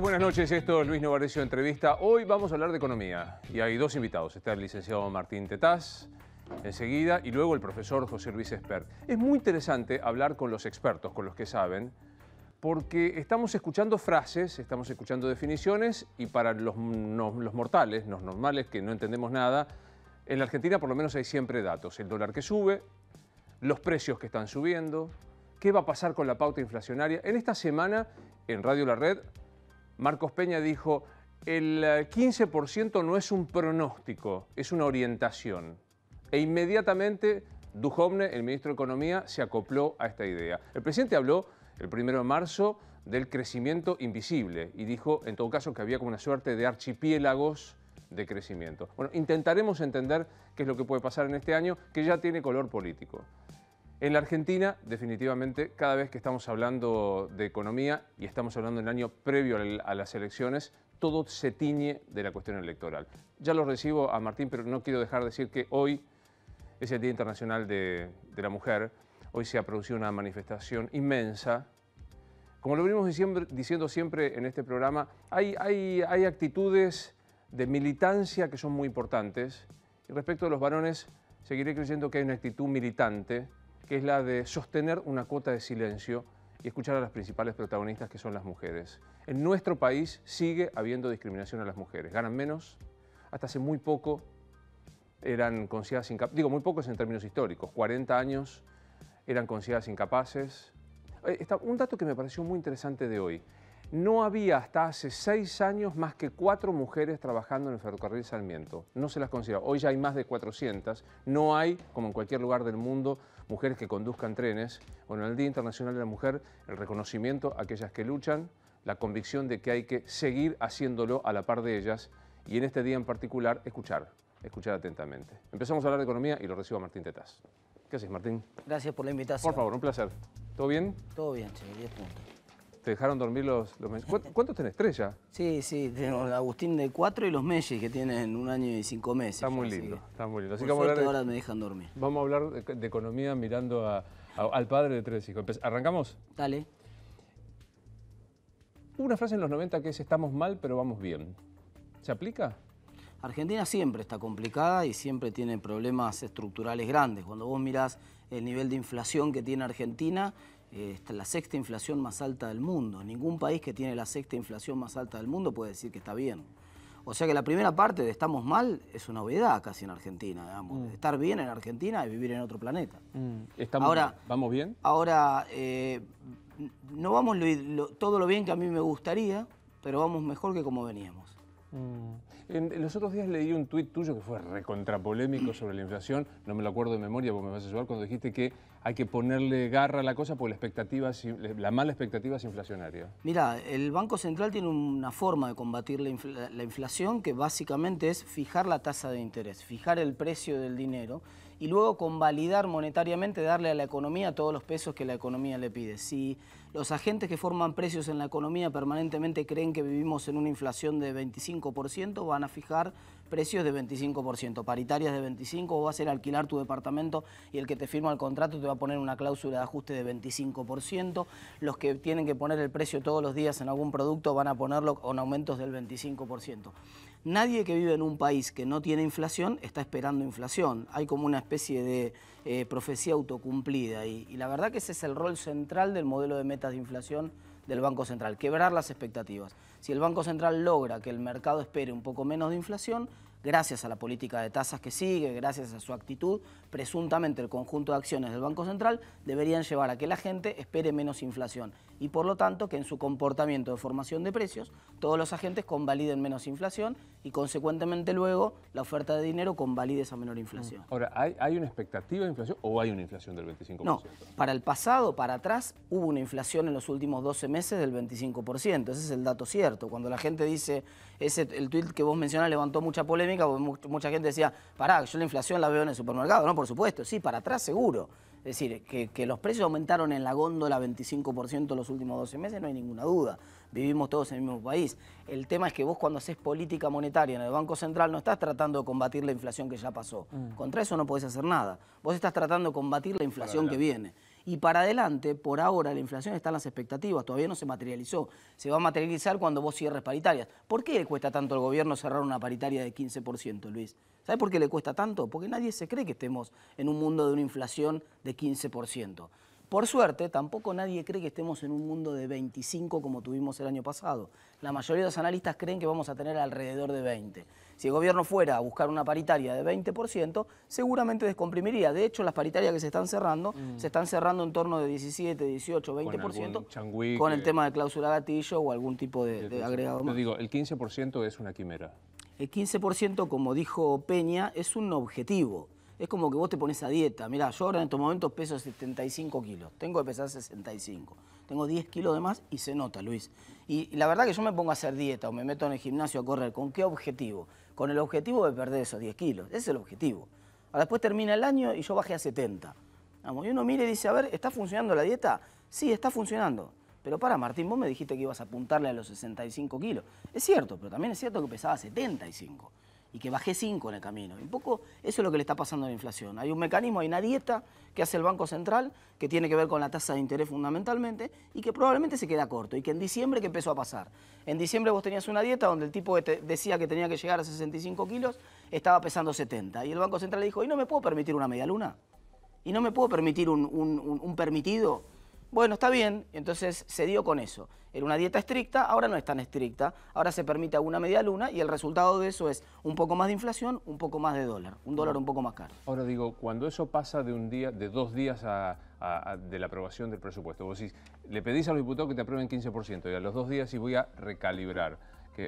buenas noches. Esto es Luis Novarecio Entrevista. Hoy vamos a hablar de economía y hay dos invitados. Está el licenciado Martín Tetaz enseguida y luego el profesor José Luis Espert. Es muy interesante hablar con los expertos, con los que saben, porque estamos escuchando frases, estamos escuchando definiciones y para los, los mortales, los normales que no entendemos nada, en la Argentina por lo menos hay siempre datos. El dólar que sube, los precios que están subiendo, qué va a pasar con la pauta inflacionaria. En esta semana, en Radio La Red, Marcos Peña dijo, el 15% eh, no es un pronóstico, es una orientación. E inmediatamente Duhovne, el ministro de Economía, se acopló a esta idea. El presidente habló el 1 de marzo del crecimiento invisible y dijo, en todo caso, que había como una suerte de archipiélagos de crecimiento. Bueno, intentaremos entender qué es lo que puede pasar en este año, que ya tiene color político. En la Argentina, definitivamente, cada vez que estamos hablando de economía y estamos hablando en el año previo a las elecciones, todo se tiñe de la cuestión electoral. Ya lo recibo a Martín, pero no quiero dejar de decir que hoy es el Día Internacional de, la Mujer. Hoy se ha producido una manifestación inmensa. Como lo venimos diciendo siempre en este programa, hay, hay, hay actitudes de militancia que son muy importantes. Y respecto a los varones, seguiré creyendo que hay una actitud militante que es la de sostener una cuota de silencio y escuchar a las principales protagonistas que son las mujeres. En nuestro país sigue habiendo discriminación a las mujeres. Ganan menos, hasta hace muy poco eran consideradas incapaces, digo muy pocos en términos históricos, 40 años eran consideradas incapaces. Eh, un dato que me pareció muy interesante de hoy. No había hasta hace seis años más que cuatro mujeres trabajando en el ferrocarril Salmiento... No se las considera. Hoy ya hay más de 400. No hay, como en cualquier lugar del mundo, mujeres que conduzcan trenes. Bueno, en el Día Internacional de la Mujer, el reconocimiento a aquellas que luchan, la convicción de que hay que seguir haciéndolo a la par de ellas y en este día en particular, escuchar, escuchar atentamente. Empezamos a hablar de economía y lo recibo a Martín Tetaz. ¿Qué haces, Martín? Gracias por la invitación. Por favor, un placer. ¿Todo bien? Todo bien, che, 10 puntos. ¿Te dejaron dormir los, los ¿Cuántos tenés? ¿Tres ya? Sí, sí, tengo Agustín de cuatro y los Messi que tienen un año y cinco meses. Está muy lindo, está muy lindo. Así que vamos a me dejan dormir. Vamos a hablar de, economía mirando al padre de tres hijos. ¿Arrancamos? Dale. Hubo una frase en los 90 que es estamos mal pero vamos bien. ¿Se aplica? Argentina siempre está complicada y siempre tiene problemas estructurales grandes. Cuando vos mirás el nivel de inflación que tiene Argentina, la sexta inflación más alta del mundo. Ningún país que tiene la sexta inflación más alta del mundo puede decir que está bien. O sea que la primera parte de estamos mal es una obviedad casi en Argentina, digamos. Mm. Estar bien en Argentina es vivir en otro planeta. Mm. Estamos, ahora, ¿Vamos bien? Ahora, eh, no vamos todo lo bien que a mí me gustaría, pero vamos mejor que como veníamos. Mm. En, los otros días leí un tuit tuyo que fue recontrapolémico sobre la inflación, no me lo acuerdo de memoria porque me vas a ayudar, cuando dijiste que hay que ponerle garra a la cosa por la, expectativa, la mala expectativa es inflacionaria. Mira, el Banco Central tiene una forma de combatir la, inflación que básicamente es fijar la tasa de interés, fijar el precio del dinero y luego convalidar monetariamente, darle a la economía todos los pesos que la economía le pide. Si los agentes que forman precios en la economía permanentemente creen que vivimos en una inflación de 25%, van a fijar precios de 25%, paritarias de 25, o va a ser alquilar tu departamento y el que te firma el contrato te va a poner una cláusula de ajuste de 25%, los que tienen que poner el precio todos los días en algún producto van a ponerlo con aumentos del 25%. Nadie que vive en un país que no tiene inflación está esperando inflación. Hay como una especie de eh, profecía autocumplida y la verdad que ese es el rol central del modelo de metas de inflación del Banco Central, quebrar las expectativas. Si el Banco Central logra que el mercado espere un poco menos de inflación, gracias a la política de tasas que sigue, gracias a su actitud, presuntamente el conjunto de acciones del Banco Central deberían llevar a que la gente espere menos inflación y por lo tanto que en su comportamiento de formación de precios todos los agentes convaliden menos inflación y consecuentemente luego la oferta de dinero convalide esa menor inflación. Ahora, ¿hay, una expectativa de inflación o hay una inflación del 25%? No, para el pasado, para atrás, hubo una inflación en los últimos 12 meses del 25%, ese es el dato cierto. Cuando la gente dice, ese, el tweet que vos mencionas levantó mucha polémica, mucha gente decía, pará, yo la inflación la veo en el supermercado. No, por supuesto, sí, para atrás seguro. Es decir, que, los precios aumentaron en la góndola 25% los últimos 12 meses, no hay ninguna duda. Vivimos todos en el mismo país. El tema es que vos cuando haces política monetaria en el Banco Central no estás tratando de combatir la inflación que ya pasó. Mm. Contra eso no podés hacer nada. Vos estás tratando de combatir la inflación que viene. Y para adelante, por ahora, la inflación está en las expectativas, todavía no se materializó. Se va a materializar cuando vos cierres paritarias. ¿Por qué le cuesta tanto al gobierno cerrar una paritaria de 15%, Luis? ¿Sabés por qué le cuesta tanto? Porque nadie se cree que estemos en un mundo de una inflación de 15%. Por suerte, tampoco nadie cree que estemos en un mundo de 25 como tuvimos el año pasado. La mayoría de los analistas creen que vamos a tener alrededor de 20. Si el gobierno fuera a buscar una paritaria de 20%, seguramente descomprimiría. De hecho, las paritarias que se están cerrando, mm. se están cerrando en torno de 17, 18, 20% con, el tema de cláusula gatillo o algún tipo de, agregado más. digo, el 15% es una quimera. El 15%, como dijo Peña, es un objetivo. Es como que vos te pones a dieta. Mirá, yo ahora en estos momentos peso 75 kilos. Tengo que pesar 65. Tengo 10 kilos de más y se nota, Luis. Y la verdad que yo me pongo a hacer dieta o me meto en el gimnasio a correr. ¿Con qué objetivo? con el objetivo de perder esos 10 kilos. Ese es el objetivo. Ahora después termina el año y yo bajé a 70. Vamos, y uno mire y dice, a ver, ¿está funcionando la dieta? Sí, está funcionando. Pero para, Martín, vos me dijiste que ibas a apuntarle a los 65 kilos. Es cierto, pero también es cierto que pesaba 75 y que bajé 5 en el camino. Un poco eso es lo que le está pasando a la inflación. Hay un mecanismo, hay una dieta que hace el Banco Central que tiene que ver con la tasa de interés fundamentalmente y que probablemente se queda corto y que en diciembre ¿qué empezó a pasar. En diciembre vos tenías una dieta donde el tipo este decía que tenía que llegar a 65 kilos estaba pesando 70 y el Banco Central le dijo, y no me puedo permitir una media luna y no me puedo permitir un permitido bueno, está bien, entonces se dio con eso. Era una dieta estricta, ahora no es tan estricta, ahora se permite una media luna y el resultado de eso es un poco más de inflación, un poco más de dólar, un dólar un poco más caro. Ahora digo, cuando eso pasa de un día, de dos días de la aprobación del presupuesto, vos decís, le pedís a los diputados que te aprueben 15% y a los dos días y voy a recalibrar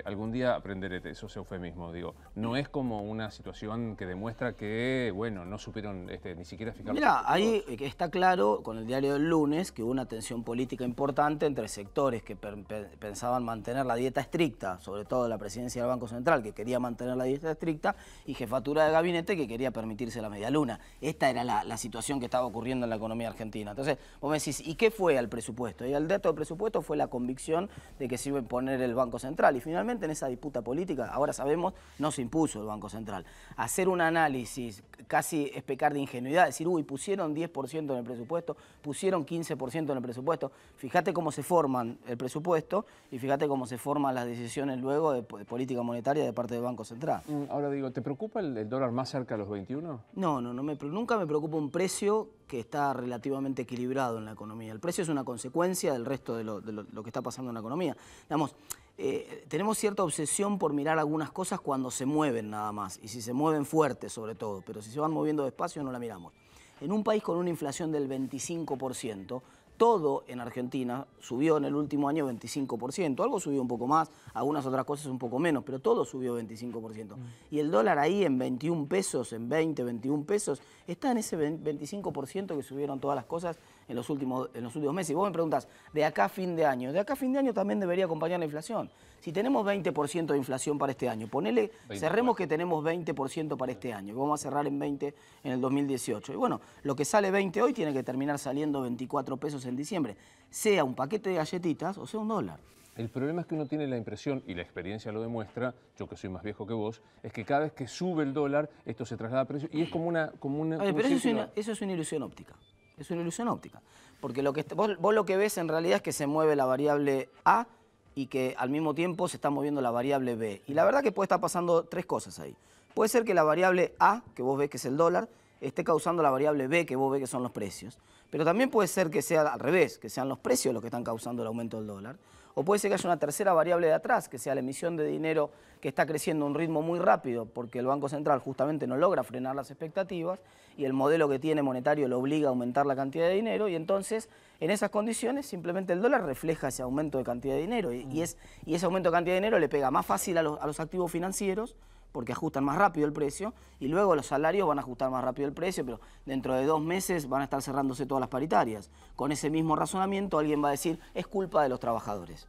algún día aprenderé se eufemismo, digo. No es como una situación que demuestra que, bueno, no supieron este, ni siquiera fijar... Mira, ahí está claro con el diario del lunes que hubo una tensión política importante entre sectores que pensaban mantener la dieta estricta, sobre todo la presidencia del Banco Central, que quería mantener la dieta estricta, y jefatura de gabinete que quería permitirse la media luna. Esta era la, situación que estaba ocurriendo en la economía argentina. Entonces, vos me decís, ¿y qué fue al presupuesto? Y al dato del presupuesto fue la convicción de que se iba a imponer el Banco Central. Y finalmente en esa disputa política, ahora sabemos, no se impuso el Banco Central. Hacer un análisis casi es pecar de ingenuidad, decir, uy, pusieron 10% en el presupuesto, pusieron 15% en el presupuesto. Fíjate cómo se forman el presupuesto y fíjate cómo se forman las decisiones luego de, política monetaria de parte del Banco Central. Mm, ahora digo, ¿te preocupa el, dólar más cerca de los 21? No, no, no me, nunca me preocupa un precio que está relativamente equilibrado en la economía. El precio es una consecuencia del resto de lo, que está pasando en la economía. Digamos, eh, tenemos cierta obsesión por mirar algunas cosas cuando se mueven nada más, y si se mueven fuerte sobre todo, pero si se van moviendo despacio no la miramos. En un país con una inflación del 25%, todo en Argentina subió en el último año 25%, algo subió un poco más, algunas otras cosas un poco menos, pero todo subió 25%. Mm. Y el dólar ahí en 21 pesos, en 20, 21 pesos, está en ese 25% que subieron todas las cosas en los últimos, en los últimos meses. Y vos me preguntás, de acá a fin de año, de acá a fin de año también debería acompañar la inflación. Si tenemos 20% de inflación para este año, ponele, cerremos que tenemos 20% para este año, que vamos a cerrar en 20 en el 2018. Y bueno, lo que sale 20 hoy tiene que terminar saliendo 24 pesos en diciembre, sea un paquete de galletitas o sea un dólar. El problema es que uno tiene la impresión, y la experiencia lo demuestra, yo que soy más viejo que vos, es que cada vez que sube el dólar, esto se traslada a precio y es como una... Como una, una eso es una ilusión óptica. Es una ilusión óptica. Porque lo que, vos lo que ves en realidad es que se mueve la variable A y que al mismo tiempo se está moviendo la variable B. Y la verdad que puede estar pasando tres cosas ahí. Puede ser que la variable A, que vos ves que es el dólar, esté causando la variable B, que vos ves que son los precios. Pero también puede ser que sea al revés, que sean los precios los que están causando el aumento del dólar. O puede ser que haya una tercera variable de atrás, que sea la emisión de dinero que está creciendo a un ritmo muy rápido porque el Banco Central justamente no logra frenar las expectativas y el modelo que tiene monetario lo obliga a aumentar la cantidad de dinero y entonces en esas condiciones simplemente el dólar refleja ese aumento de cantidad de dinero y, ese aumento de cantidad de dinero le pega más fácil a los activos financieros porque ajustan más rápido el precio y luego los salarios van a ajustar más rápido el precio, pero dentro de dos meses van a estar cerrándose todas las paritarias. Con ese mismo razonamiento alguien va a decir, es culpa de los trabajadores.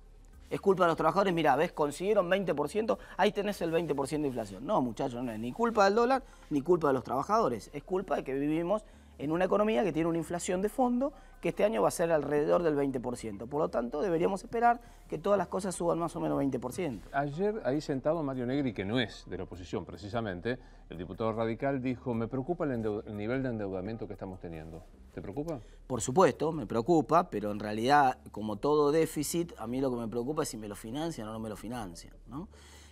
Es culpa de los trabajadores, mira, ves, consiguieron 20%, ahí tenés el 20% de inflación. No, muchachos, no es ni culpa del dólar, ni culpa de los trabajadores, es culpa de que vivimos en una economía que tiene una inflación de fondo que este año va a ser alrededor del 20%. Por lo tanto, deberíamos esperar que todas las cosas suban más o menos 20%. Ayer, ahí sentado Mario Negri, que no es de la oposición precisamente, el diputado radical dijo, me preocupa el, nivel de endeudamiento que estamos teniendo. ¿Te preocupa? Por supuesto, me preocupa, pero en realidad, como todo déficit, a mí lo que me preocupa es si me lo financian o no me lo financian.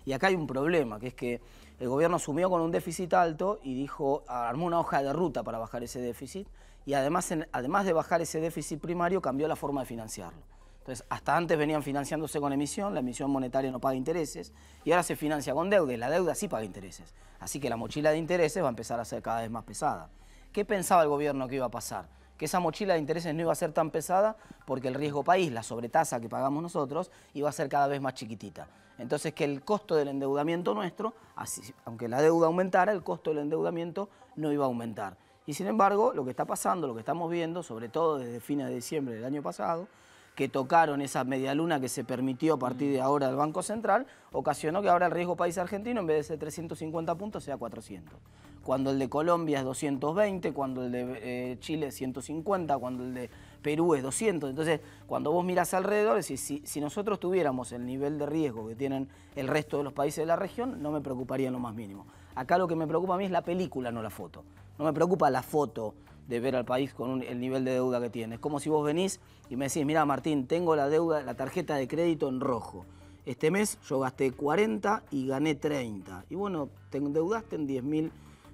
Y acá hay un problema, que es que el gobierno asumió con un déficit alto y dijo, armó una hoja de ruta para bajar ese déficit y además, además de bajar ese déficit primario, cambió la forma de financiarlo. Entonces, hasta antes venían financiándose con emisión, la emisión monetaria no paga intereses, y ahora se financia con deuda, y la deuda sí paga intereses. Así que la mochila de intereses va a empezar a ser cada vez más pesada. ¿Qué pensaba el gobierno que iba a pasar? que esa mochila de intereses no iba a ser tan pesada porque el riesgo país, la sobretasa que pagamos nosotros, iba a ser cada vez más chiquitita. Entonces que el costo del endeudamiento nuestro, así, aunque la deuda aumentara, el costo del endeudamiento no iba a aumentar. Y sin embargo, lo que está pasando, lo que estamos viendo, sobre todo desde fines de diciembre del año pasado, que tocaron esa media luna que se permitió a partir de mm. ahora del Banco Central, ocasionó que ahora el riesgo país argentino, en vez de ser 350 puntos, sea 400 cuando el de Colombia es 220, cuando el de eh, Chile es 150, cuando el de Perú es 200. Entonces, cuando vos mirás alrededor, si, si, nosotros tuviéramos el nivel de riesgo que tienen el resto de los países de la región, no me preocuparía lo más mínimo. Acá lo que me preocupa a mí es la película, no la foto. No me preocupa la foto de ver al país con el nivel de deuda que tiene. Es como si vos venís y me decís, mira Martín, tengo la deuda, la tarjeta de crédito en rojo. Este mes yo gasté 40 y gané 30. Y bueno, te endeudaste en 10.000 mil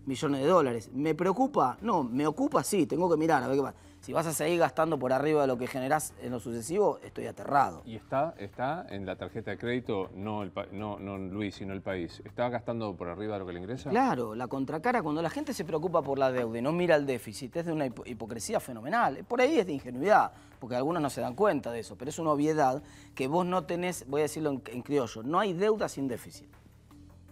millones de dólares. ¿Me preocupa? No, me ocupa sí, tengo que mirar a ver qué pasa. Si vas a seguir gastando por arriba de lo que generás en lo sucesivo, estoy aterrado. Y está, está en la tarjeta de crédito, no, no, no Luis, sino el país. ¿Está gastando por arriba de lo que le ingresa? Claro, la contracara, cuando la gente se preocupa por la deuda y no mira el déficit, es de una hipocresía fenomenal. Por ahí es de ingenuidad, porque algunos no se dan cuenta de eso, pero es una obviedad que vos no tenés, voy a decirlo en criollo, no hay deuda sin déficit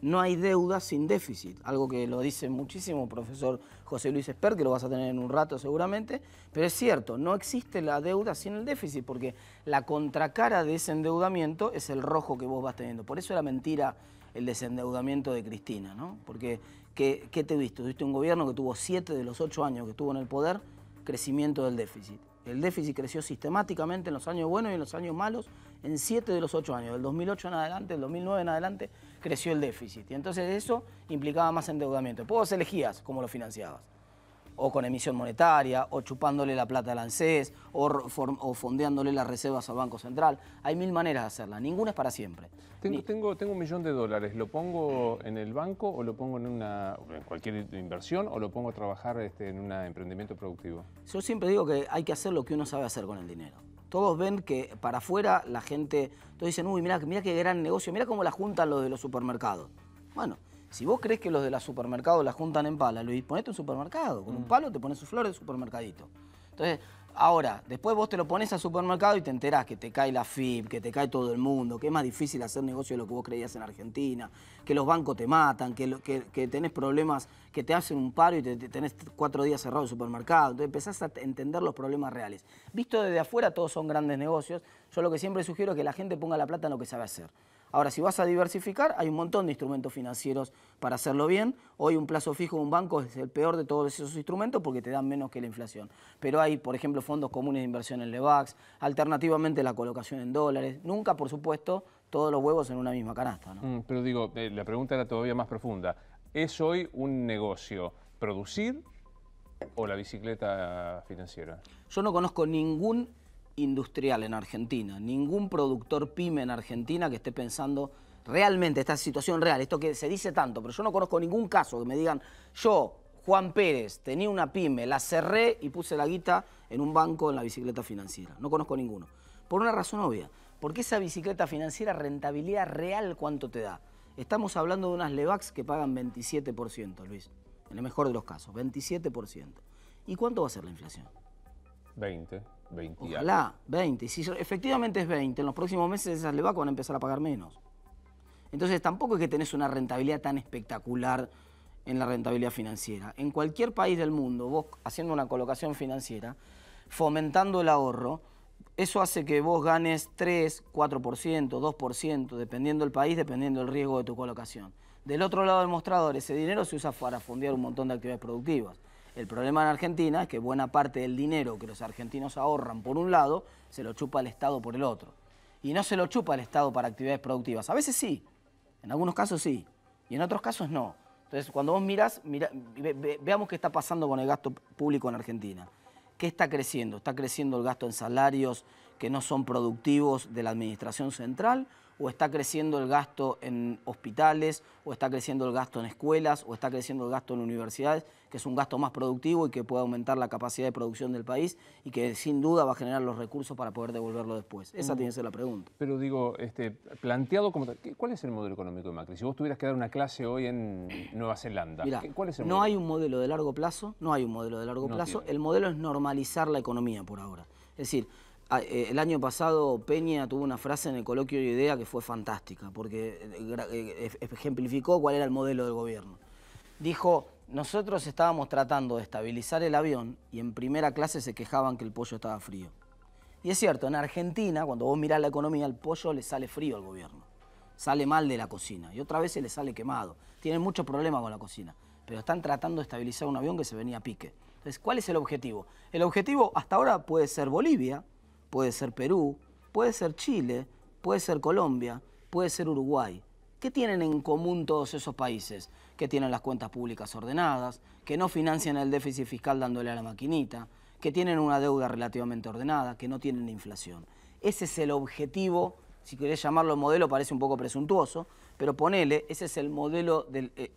no hay deuda sin déficit, algo que lo dice muchísimo profesor José Luis Esper, que lo vas a tener en un rato seguramente, pero es cierto, no existe la deuda sin el déficit, porque la contracara de ese endeudamiento es el rojo que vos vas teniendo. Por eso era mentira el desendeudamiento de Cristina, ¿no? Porque, ¿qué, qué te viste? Tuviste un gobierno que tuvo siete de los ocho años que estuvo en el poder, crecimiento del déficit. El déficit creció sistemáticamente en los años buenos y en los años malos en siete de los ocho años, del 2008 en adelante, del 2009 en adelante, creció el déficit. Y entonces eso implicaba más endeudamiento. Después vos elegías cómo lo financiabas. O con emisión monetaria, o chupándole la plata al ANSES, o, fondeándole las reservas al Banco Central. Hay mil maneras de hacerla, ninguna es para siempre. Tengo, un millón de dólares, ¿lo pongo en el banco o lo pongo en, una, cualquier inversión o lo pongo a trabajar este, en un emprendimiento productivo? Yo siempre digo que hay que hacer lo que uno sabe hacer con el dinero todos ven que para afuera la gente, todos dicen, uy, mira, mira qué gran negocio, mira cómo la juntan los de los supermercados. Bueno, si vos crees que los de los supermercados la juntan en pala, Luis, ponete un supermercado, con un mm. palo te pones sus flores de supermercadito. Entonces, Ahora, después vos te lo pones al supermercado y te enterás que te cae la FIB, que te cae todo el mundo, que es más difícil hacer negocio de lo que vos creías en Argentina, que los bancos te matan, que, tenés problemas, que te hacen un paro y te, tenés cuatro días cerrado el supermercado. Entonces empezás a entender los problemas reales. Visto desde afuera, todos son grandes negocios. Yo lo que siempre sugiero es que la gente ponga la plata en lo que sabe hacer. Ahora, si vas a diversificar, hay un montón de instrumentos financieros para hacerlo bien. Hoy un plazo fijo de un banco es el peor de todos esos instrumentos porque te dan menos que la inflación. Pero hay, por ejemplo, fondos comunes de inversión en LEVAX, alternativamente la colocación en dólares. Nunca, por supuesto, todos los huevos en una misma canasta. Mm, pero digo, eh, la pregunta era todavía más profunda. ¿Es hoy un negocio producir o la bicicleta financiera? Yo no conozco ningún industrial en Argentina, ningún productor pyme en Argentina que esté pensando realmente esta situación real, esto que se dice tanto, pero yo no conozco ningún caso que me digan, yo, Juan Pérez, tenía una pyme, la cerré y puse la guita en un banco en la bicicleta financiera. No conozco ninguno. Por una razón obvia, porque esa bicicleta financiera rentabilidad real cuánto te da. Estamos hablando de unas Levax que pagan 27%, Luis, en el mejor de los casos, 27%. ¿Y cuánto va a ser la inflación? 20, 20 Ojalá, 20. Si efectivamente es 20, en los próximos meses esas le van a empezar a pagar menos. Entonces tampoco es que tenés una rentabilidad tan espectacular en la rentabilidad financiera. En cualquier país del mundo, vos haciendo una colocación financiera, fomentando el ahorro, eso hace que vos ganes 3, 4%, 2%, dependiendo del país, dependiendo del riesgo de tu colocación. Del otro lado del mostrador, ese dinero se usa para fundear un montón de actividades productivas. El problema en Argentina es que buena parte del dinero que los argentinos ahorran por un lado se lo chupa el Estado por el otro. Y no se lo chupa el Estado para actividades productivas. A veces sí, en algunos casos sí, y en otros casos no. Entonces, cuando vos mirás, veamos qué está pasando con el gasto público en Argentina. ¿Qué está creciendo? ¿Está creciendo el gasto en salarios que no son productivos de la administración central? o está creciendo el gasto en hospitales, o está creciendo el gasto en escuelas, o está creciendo el gasto en universidades, que es un gasto más productivo y que puede aumentar la capacidad de producción del país y que sin duda va a generar los recursos para poder devolverlo después. Esa mm. tiene que ser la pregunta. Pero digo, este, planteado como tal, ¿cuál es el modelo económico de Macri? Si vos tuvieras que dar una clase hoy en Nueva Zelanda, ¿cuál es el No hay un modelo de largo plazo, no hay un modelo de largo plazo, el modelo es normalizar la economía por ahora. Es decir, Ah, eh, el año pasado Peña tuvo una frase en el coloquio de idea que fue fantástica, porque eh, eh, ejemplificó cuál era el modelo del gobierno. Dijo, nosotros estábamos tratando de estabilizar el avión y en primera clase se quejaban que el pollo estaba frío. Y es cierto, en Argentina, cuando vos mirás la economía, el pollo le sale frío al gobierno. Sale mal de la cocina y otra vez se le sale quemado. Tienen muchos problemas con la cocina, pero están tratando de estabilizar un avión que se venía a pique. Entonces, ¿cuál es el objetivo? El objetivo hasta ahora puede ser Bolivia, puede ser Perú, puede ser Chile, puede ser Colombia, puede ser Uruguay. ¿Qué tienen en común todos esos países? Que tienen las cuentas públicas ordenadas, que no financian el déficit fiscal dándole a la maquinita, que tienen una deuda relativamente ordenada, que no tienen inflación. Ese es el objetivo, si querés llamarlo modelo parece un poco presuntuoso, pero ponele, ese es el modelo eh,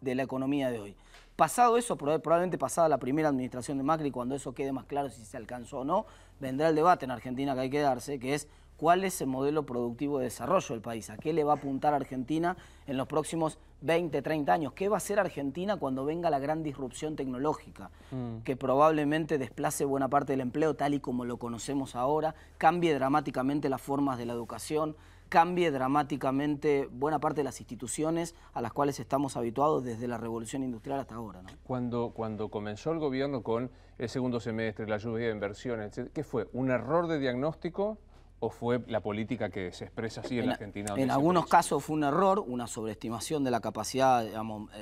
de la economía de hoy. Pasado eso, probablemente pasada la primera administración de Macri, cuando eso quede más claro si se alcanzó o no, vendrá el debate en Argentina que hay que darse, que es cuál es el modelo productivo de desarrollo del país, a qué le va a apuntar Argentina en los próximos 20, 30 años, qué va a hacer Argentina cuando venga la gran disrupción tecnológica, mm. que probablemente desplace buena parte del empleo tal y como lo conocemos ahora, cambie dramáticamente las formas de la educación, cambie dramáticamente buena parte de las instituciones a las cuales estamos habituados desde la revolución industrial hasta ahora. Cuando, cuando comenzó el gobierno con el segundo semestre, la lluvia de inversiones, ¿qué fue? ¿Un error de diagnóstico? o fue la política que se expresa así en, la Argentina? En algunos casos fue un error, una sobreestimación de la capacidad, eh,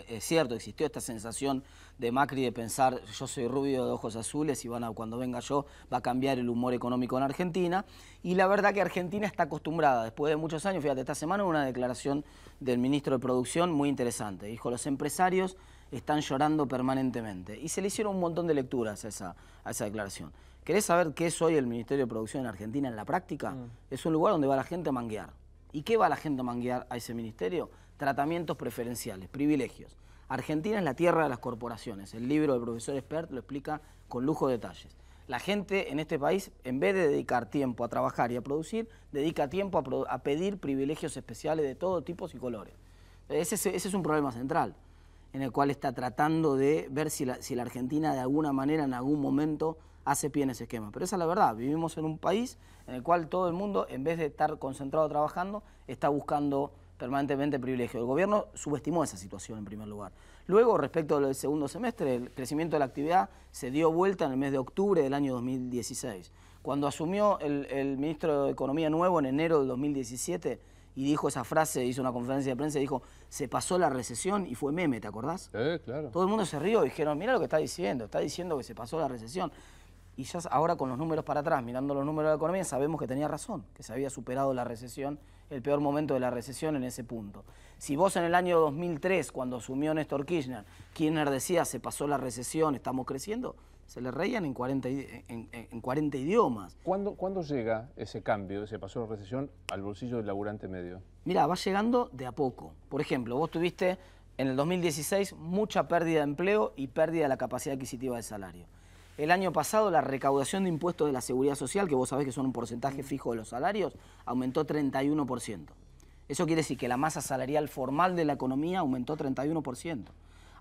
es cierto, existió esta sensación de Macri de pensar, yo soy rubio de ojos azules y van cuando venga yo va a cambiar el humor económico en Argentina. Y la verdad que Argentina está acostumbrada, después de muchos años, fíjate, esta semana una declaración del ministro de Producción muy interesante. Dijo, los empresarios están llorando permanentemente. Y se le hicieron un montón de lecturas a esa declaración. ¿Querés saber qué es hoy el Ministerio de Producción en Argentina en la práctica? Mm. Es un lugar donde va la gente a manguear. ¿Y qué va la gente a manguear a ese ministerio? Tratamientos preferenciales, privilegios. Argentina es la tierra de las corporaciones. El libro del profesor Expert lo explica con lujo de detalles. La gente en este país, en vez de dedicar tiempo a trabajar y a producir, dedica tiempo a, pedir privilegios especiales de todos tipos y colores. Ese, es un problema central, en el cual está tratando de ver si la Argentina de alguna manera, en algún momento, hace pie en ese esquema. Pero esa es la verdad, vivimos en un país en el cual todo el mundo, en vez de estar concentrado trabajando, está buscando permanentemente privilegio. El gobierno subestimó esa situación en primer lugar. Luego, respecto del segundo semestre, el crecimiento de la actividad se dio vuelta en el mes de octubre del año 2016. Cuando asumió el, ministro de Economía nuevo en enero del 2017, y dijo esa frase, hizo una conferencia de prensa y dijo, se pasó la recesión y fue meme, ¿te acordás? claro. Todo el mundo se rió, y dijeron, mira lo que está diciendo, está diciendo que se pasó la recesión. Y ya ahora con los números para atrás, mirando los números de la economía, sabemos que tenía razón, que se había superado la recesión, el peor momento de la recesión en ese punto. Si vos en el año 2003, cuando asumió Néstor Kirchner, Kirchner decía se pasó la recesión, estamos creciendo, se le reían en 40, idiomas. ¿Cuándo, llega ese cambio, se pasó la recesión, al bolsillo del laburante medio? Mira, va llegando de a poco. Por ejemplo, vos tuviste en el 2016 mucha pérdida de empleo y pérdida de la capacidad adquisitiva del salario. El año pasado la recaudación de impuestos de la seguridad social, que vos sabés que son un porcentaje fijo de los salarios, aumentó 31%. Eso quiere decir que la masa salarial formal de la economía aumentó 31%.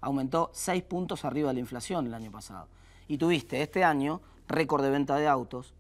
Aumentó 6 puntos arriba de la inflación el año pasado. Y tuviste este año récord de venta de autos,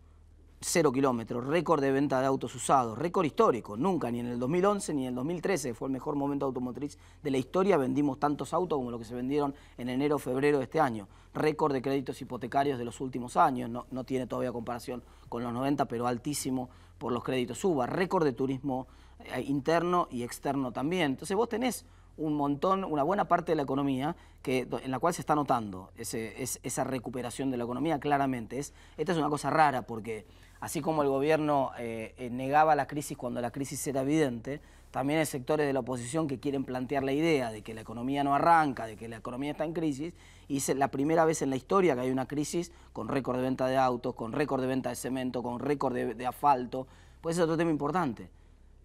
cero kilómetros, récord de venta de autos usados, récord histórico, nunca ni en el 2011 ni en el 2013 fue el mejor momento automotriz de la historia, vendimos tantos autos como lo que se vendieron en enero febrero de este año, récord de créditos hipotecarios de los últimos años, no, tiene todavía comparación con los 90, pero altísimo por los créditos UBA, récord de turismo eh, interno y externo también. Entonces vos tenés un montón, una buena parte de la economía que, en la cual se está notando esa recuperación de la economía claramente. Es, esta es una cosa rara porque Así como el gobierno eh, eh, negaba la crisis cuando la crisis era evidente, también hay sectores de la oposición que quieren plantear la idea de que la economía no arranca, de que la economía está en crisis, y es la primera vez en la historia que hay una crisis con récord de venta de autos, con récord de venta de cemento, con récord de, asfalto. Pues es otro tema importante.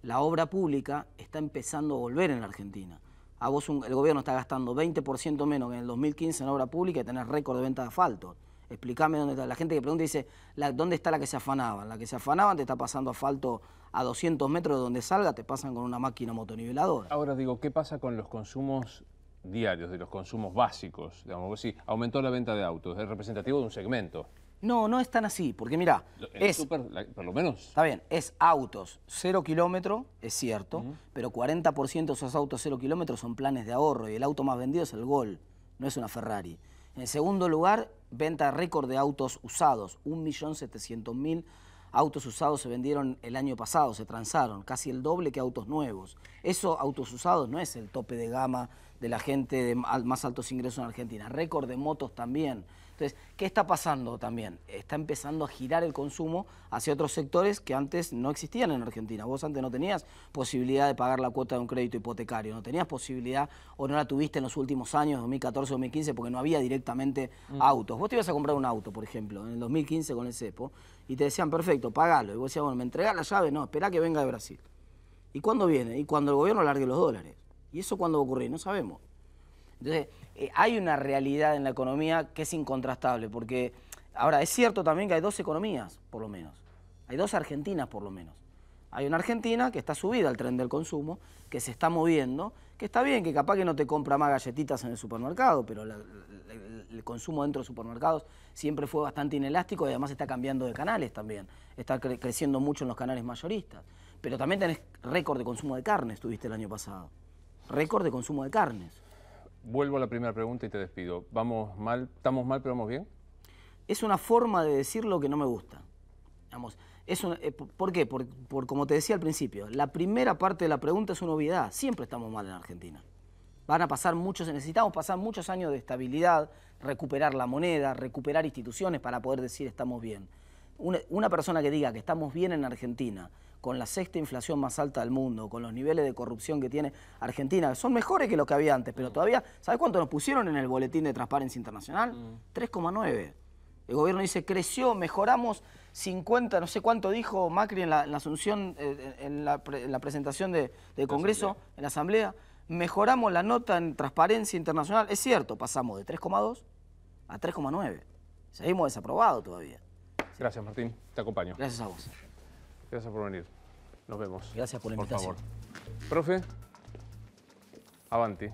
La obra pública está empezando a volver en la Argentina. el gobierno está gastando 20% menos que en el 2015 en obra pública y tener récord de venta de asfalto. Explícame dónde está. La gente que pregunta dice, ¿dónde está la que se afanaban? La que se afanaban te está pasando asfalto a 200 metros de donde salga, te pasan con una máquina motoniveladora. Ahora digo, ¿qué pasa con los consumos diarios, de los consumos básicos? Digamos, sí, aumentó la venta de autos, es representativo de un segmento. No, no es tan así, porque mira, es... por lo menos... Está bien, es autos cero kilómetro, es cierto, pero 40% de esos autos cero kilómetros son planes de ahorro y el auto más vendido es el Gol, no es una Ferrari. En segundo lugar, venta récord de autos usados, 1.700.000 autos usados se vendieron el año pasado, se transaron, casi el doble que autos nuevos. Eso, autos usados, no es el tope de gama de la gente de más altos ingresos en Argentina. Récord de motos también. Entonces, ¿qué está pasando también? Está empezando a girar el consumo hacia otros sectores que antes no existían en Argentina. Vos antes no tenías posibilidad de pagar la cuota de un crédito hipotecario, no tenías posibilidad o no la tuviste en los últimos años, 2014, 2015, porque no había directamente mm. autos. Vos te ibas a comprar un auto, por ejemplo, en el 2015 con el CEPO, y te decían, perfecto, pagalo. Y vos decías, bueno, ¿me entregás la llave? No, espera que venga de Brasil. ¿Y cuándo viene? Y cuando el gobierno largue los dólares. ¿Y eso cuándo va a ocurrir? No sabemos. Entonces, eh, hay una realidad en la economía que es incontrastable, porque ahora es cierto también que hay dos economías, por lo menos. Hay dos Argentinas, por lo menos. Hay una Argentina que está subida al tren del consumo, que se está moviendo, que está bien, que capaz que no te compra más galletitas en el supermercado, pero el consumo dentro de supermercados siempre fue bastante inelástico y además está cambiando de canales también. Está creciendo mucho en los canales mayoristas. Pero también tenés récord de consumo de carnes, tuviste el año pasado. Récord de consumo de carnes. Vuelvo a la primera pregunta y te despido. ¿Vamos mal? ¿Estamos mal, pero vamos bien? Es una forma de decir lo que no me gusta. Eh, ¿Por qué? Por, por, como te decía al principio, la primera parte de la pregunta es una obviedad. Siempre estamos mal en Argentina. Van a pasar muchos, necesitamos pasar muchos años de estabilidad, recuperar la moneda, recuperar instituciones para poder decir estamos bien una, persona que diga que estamos bien en Argentina, con la sexta inflación más alta del mundo, con los niveles de corrupción que tiene Argentina, son mejores que lo que había antes, pero todavía, ¿sabes cuánto nos pusieron en el boletín de Transparencia Internacional? 3,9. Mm. El gobierno dice, creció, mejoramos 50, no sé cuánto dijo Macri en la, asunción, eh, en, la presentación de, del Congreso, en la Asamblea, mejoramos la nota en Transparencia Internacional. Es cierto, pasamos de 3,2 a 3,9. Seguimos desaprobado todavía. Gracias, Martín. Te acompaño. Gracias a vos. Gracias por venir. Nos vemos. Gracias por la invitación. Por favor. Profe, avanti.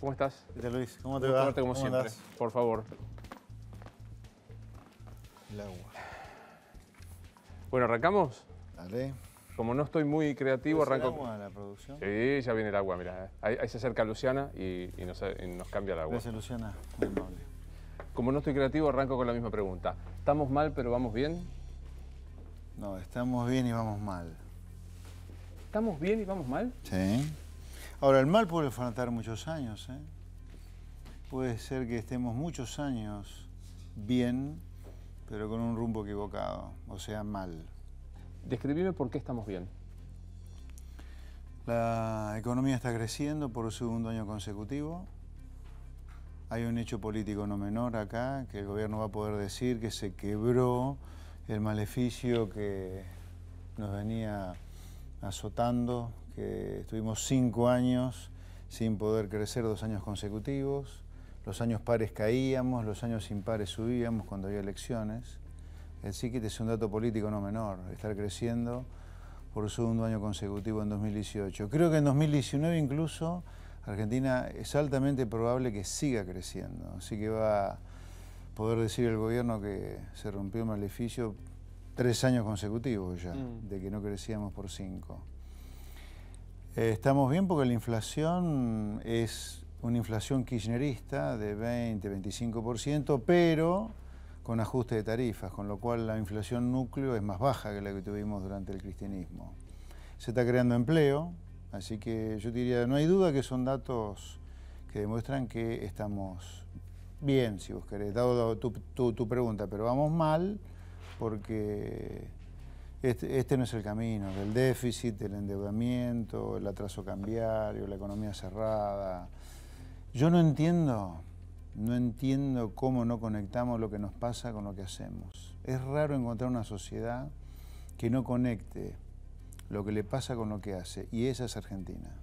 ¿Cómo estás? ¿Qué Luis? ¿Cómo te va? como siempre. Por favor. El agua. Bueno, ¿arrancamos? Dale. Como no estoy muy creativo, arranco... el agua la producción? Sí, ya viene el agua, mira. Ahí, se acerca Luciana y, nos, y, nos, cambia el agua. Gracias, Luciana. Muy amable. Como no estoy creativo, arranco con la misma pregunta. ¿Estamos mal pero vamos bien? No, estamos bien y vamos mal. ¿Estamos bien y vamos mal? Sí. Ahora, el mal puede faltar muchos años. ¿eh? Puede ser que estemos muchos años bien, pero con un rumbo equivocado, o sea, mal. Describime por qué estamos bien. La economía está creciendo por un segundo año consecutivo. Hay un hecho político no menor acá, que el gobierno va a poder decir que se quebró el maleficio que nos venía azotando, que estuvimos cinco años sin poder crecer, dos años consecutivos, los años pares caíamos, los años impares subíamos cuando había elecciones. El CICIT es un dato político no menor, estar creciendo por segundo año consecutivo en 2018. Creo que en 2019 incluso Argentina es altamente probable que siga creciendo, así que va a poder decir el gobierno que se rompió el maleficio tres años consecutivos ya, mm. de que no crecíamos por cinco. Eh, estamos bien porque la inflación es una inflación kirchnerista de 20-25%, pero con ajuste de tarifas, con lo cual la inflación núcleo es más baja que la que tuvimos durante el cristianismo. Se está creando empleo, Así que yo diría, no hay duda que son datos que demuestran que estamos bien, si vos querés, dado tu, tu, pregunta, pero vamos mal porque este, este, no es el camino, del déficit, el endeudamiento, el atraso cambiario, la economía cerrada. Yo no entiendo, no entiendo cómo no conectamos lo que nos pasa con lo que hacemos. Es raro encontrar una sociedad que no conecte lo que le pasa con lo que hace, y esa es Argentina.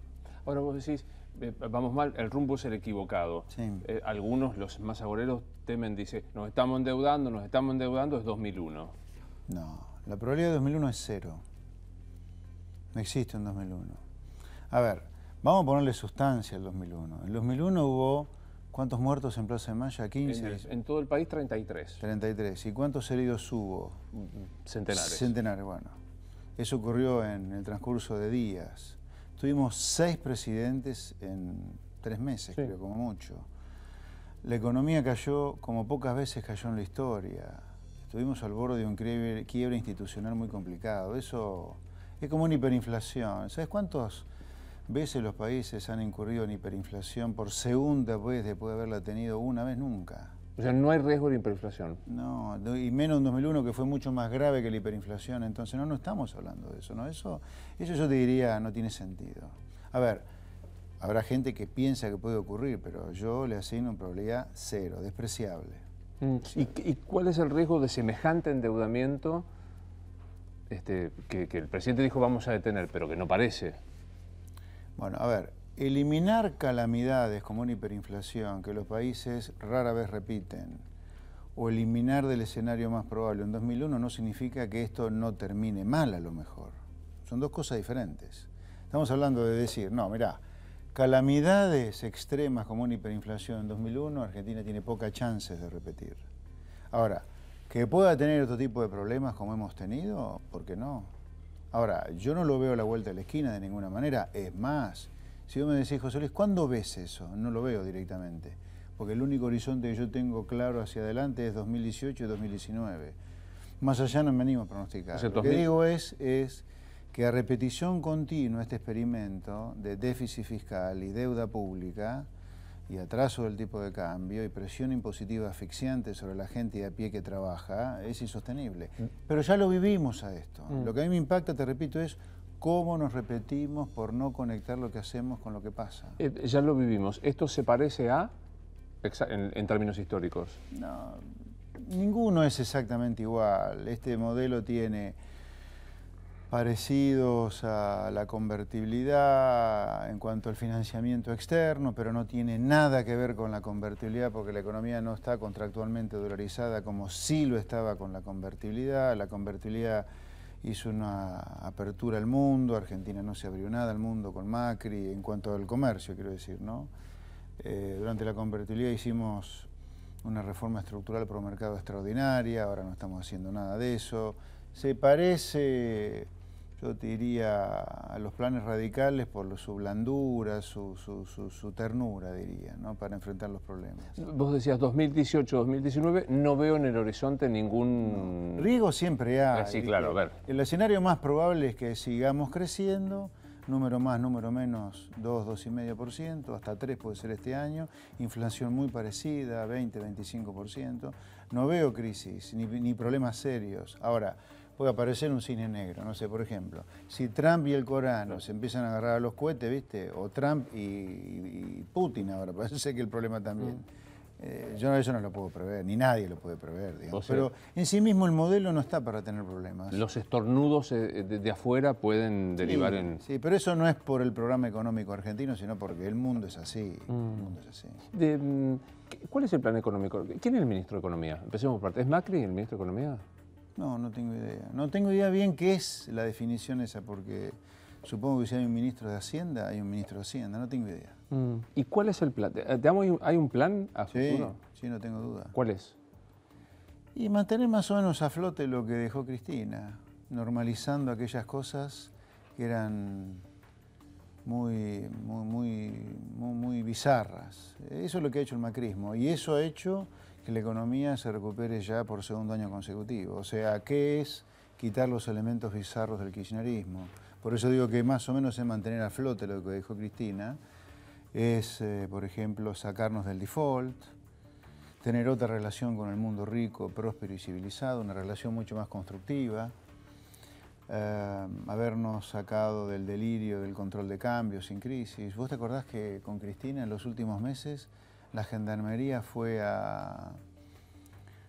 Ahora vos decís, eh, vamos mal, el rumbo es el equivocado. Eh, algunos, los más agoreros, temen, dice, nos estamos endeudando, nos estamos endeudando, es 2001. No, la probabilidad de 2001 es cero. No existe un 2001. A ver, vamos a ponerle sustancia al 2001. En 2001 hubo, ¿cuántos muertos en Plaza de Maya? 15. En, en todo el país, 33. 33. ¿Y cuántos heridos hubo? Mm, mm, centenares. Centenares, bueno. Eso ocurrió en el transcurso de días. Tuvimos seis presidentes en tres meses, creo, como mucho. La economía cayó como pocas veces cayó en la historia. Estuvimos al borde de un quiebre, institucional muy complicado. Eso es como una hiperinflación. ¿Sabes cuántas veces los países han incurrido en hiperinflación por segunda vez después de haberla tenido una vez nunca? O sea, no hay riesgo de hiperinflación. No, y menos en 2001 que fue mucho más grave que la hiperinflación, entonces no, no estamos hablando de eso, ¿no? Eso, eso yo te diría no tiene sentido. A ver, habrá gente que piensa que puede ocurrir, pero yo le asigno una probabilidad cero, despreciable. Mm, ¿Y, cuál es el riesgo de semejante endeudamiento este, que el presidente dijo vamos a detener, pero que no parece? Bueno, a ver, eliminar calamidades como una hiperinflación que los países rara vez repiten o eliminar del escenario más probable en 2001 no significa que esto no termine mal a lo mejor. Son dos cosas diferentes. Estamos hablando de decir, no, mirá, calamidades extremas como una hiperinflación en 2001, Argentina tiene pocas chances de repetir. Ahora, que pueda tener otro tipo de problemas como hemos tenido, ¿por qué no? Ahora, yo no lo veo a la vuelta de la esquina de ninguna manera. Es más, si vos me decís, José Luis, ¿cuándo ves eso? No lo veo directamente, porque el único horizonte que yo tengo claro hacia adelante es 2018 y 2019. Más allá no me animo a pronosticar. lo que digo es, es que a repetición continua este experimento de déficit fiscal y deuda pública y atraso del tipo de cambio y presión impositiva asfixiante sobre la gente de a pie que trabaja es insostenible. Mm. Pero ya lo vivimos a esto. Mm. Lo que a mí me impacta, te repito, es cómo nos repetimos por no conectar lo que hacemos con lo que pasa. Eh, ya lo vivimos. ¿Esto se parece a, en, en, términos históricos? No, ninguno es exactamente igual. Este modelo tiene parecidos a la convertibilidad en cuanto al financiamiento externo, pero no tiene nada que ver con la convertibilidad porque la economía no está contractualmente dolarizada como sí lo estaba con la convertibilidad. La convertibilidad hizo una apertura al mundo, Argentina no se abrió nada al mundo con Macri, en cuanto al comercio, quiero decir, ¿no? Eh, durante la convertibilidad hicimos una reforma estructural pro mercado extraordinaria, ahora no estamos haciendo nada de eso. Se parece yo te diría, a los planes radicales por su blandura, su, ternura, diría, ¿no? para enfrentar los problemas. Vos decías 2018, 2019, no veo en el horizonte ningún... Riesgo siempre hay. Ah, sí, claro, ver. El escenario más probable es que sigamos creciendo, número más, número menos, 2, 2,5%, hasta 3 puede ser este año, inflación muy parecida, 20, 25%. No veo crisis ni, ni problemas serios. Ahora, puede aparecer un cine negro, no sé, por ejemplo. Si Trump y el Corano se empiezan a agarrar a los cohetes, ¿viste? O Trump y, Putin ahora, parece que el problema también. Mm. Eh, yo eso no lo puedo prever, ni nadie lo puede prever, digamos. Pero en sí mismo el modelo no está para tener problemas. Los estornudos eh, eh, de, afuera pueden derivar en... Sí, pero eso no es por el programa económico argentino, sino porque el mundo es así. El mm. mundo es así. De, mm, ¿Cuál es el plan económico? ¿Quién es el ministro de Economía? Empecemos por parte. ¿Es Macri el ministro de Economía? No, no tengo idea. No tengo idea bien qué es la definición esa, porque supongo que si hay un ministro de Hacienda, hay un ministro de Hacienda, no tengo idea. Mm. ¿Y cuál es el plan? Eh, ¿Hay un plan a futuro? Sí, no tengo duda. ¿Cuál es? Y mantener más o menos a flote lo que dejó Cristina, normalizando aquellas cosas que eran muy, muy, muy, muy, bizarras. Eso es lo que ha hecho el macrismo y eso ha hecho que la economía se recupere ya por segundo año consecutivo. O sea, ¿qué es quitar los elementos bizarros del kirchnerismo? Por eso digo que más o menos es mantener a flote lo que dijo Cristina, es, eh, por ejemplo, sacarnos del default, tener otra relación con el mundo rico, próspero y civilizado, una relación mucho más constructiva, eh, habernos sacado del delirio del control de cambios sin crisis. ¿Vos te acordás que con Cristina en los últimos meses la gendarmería fue a,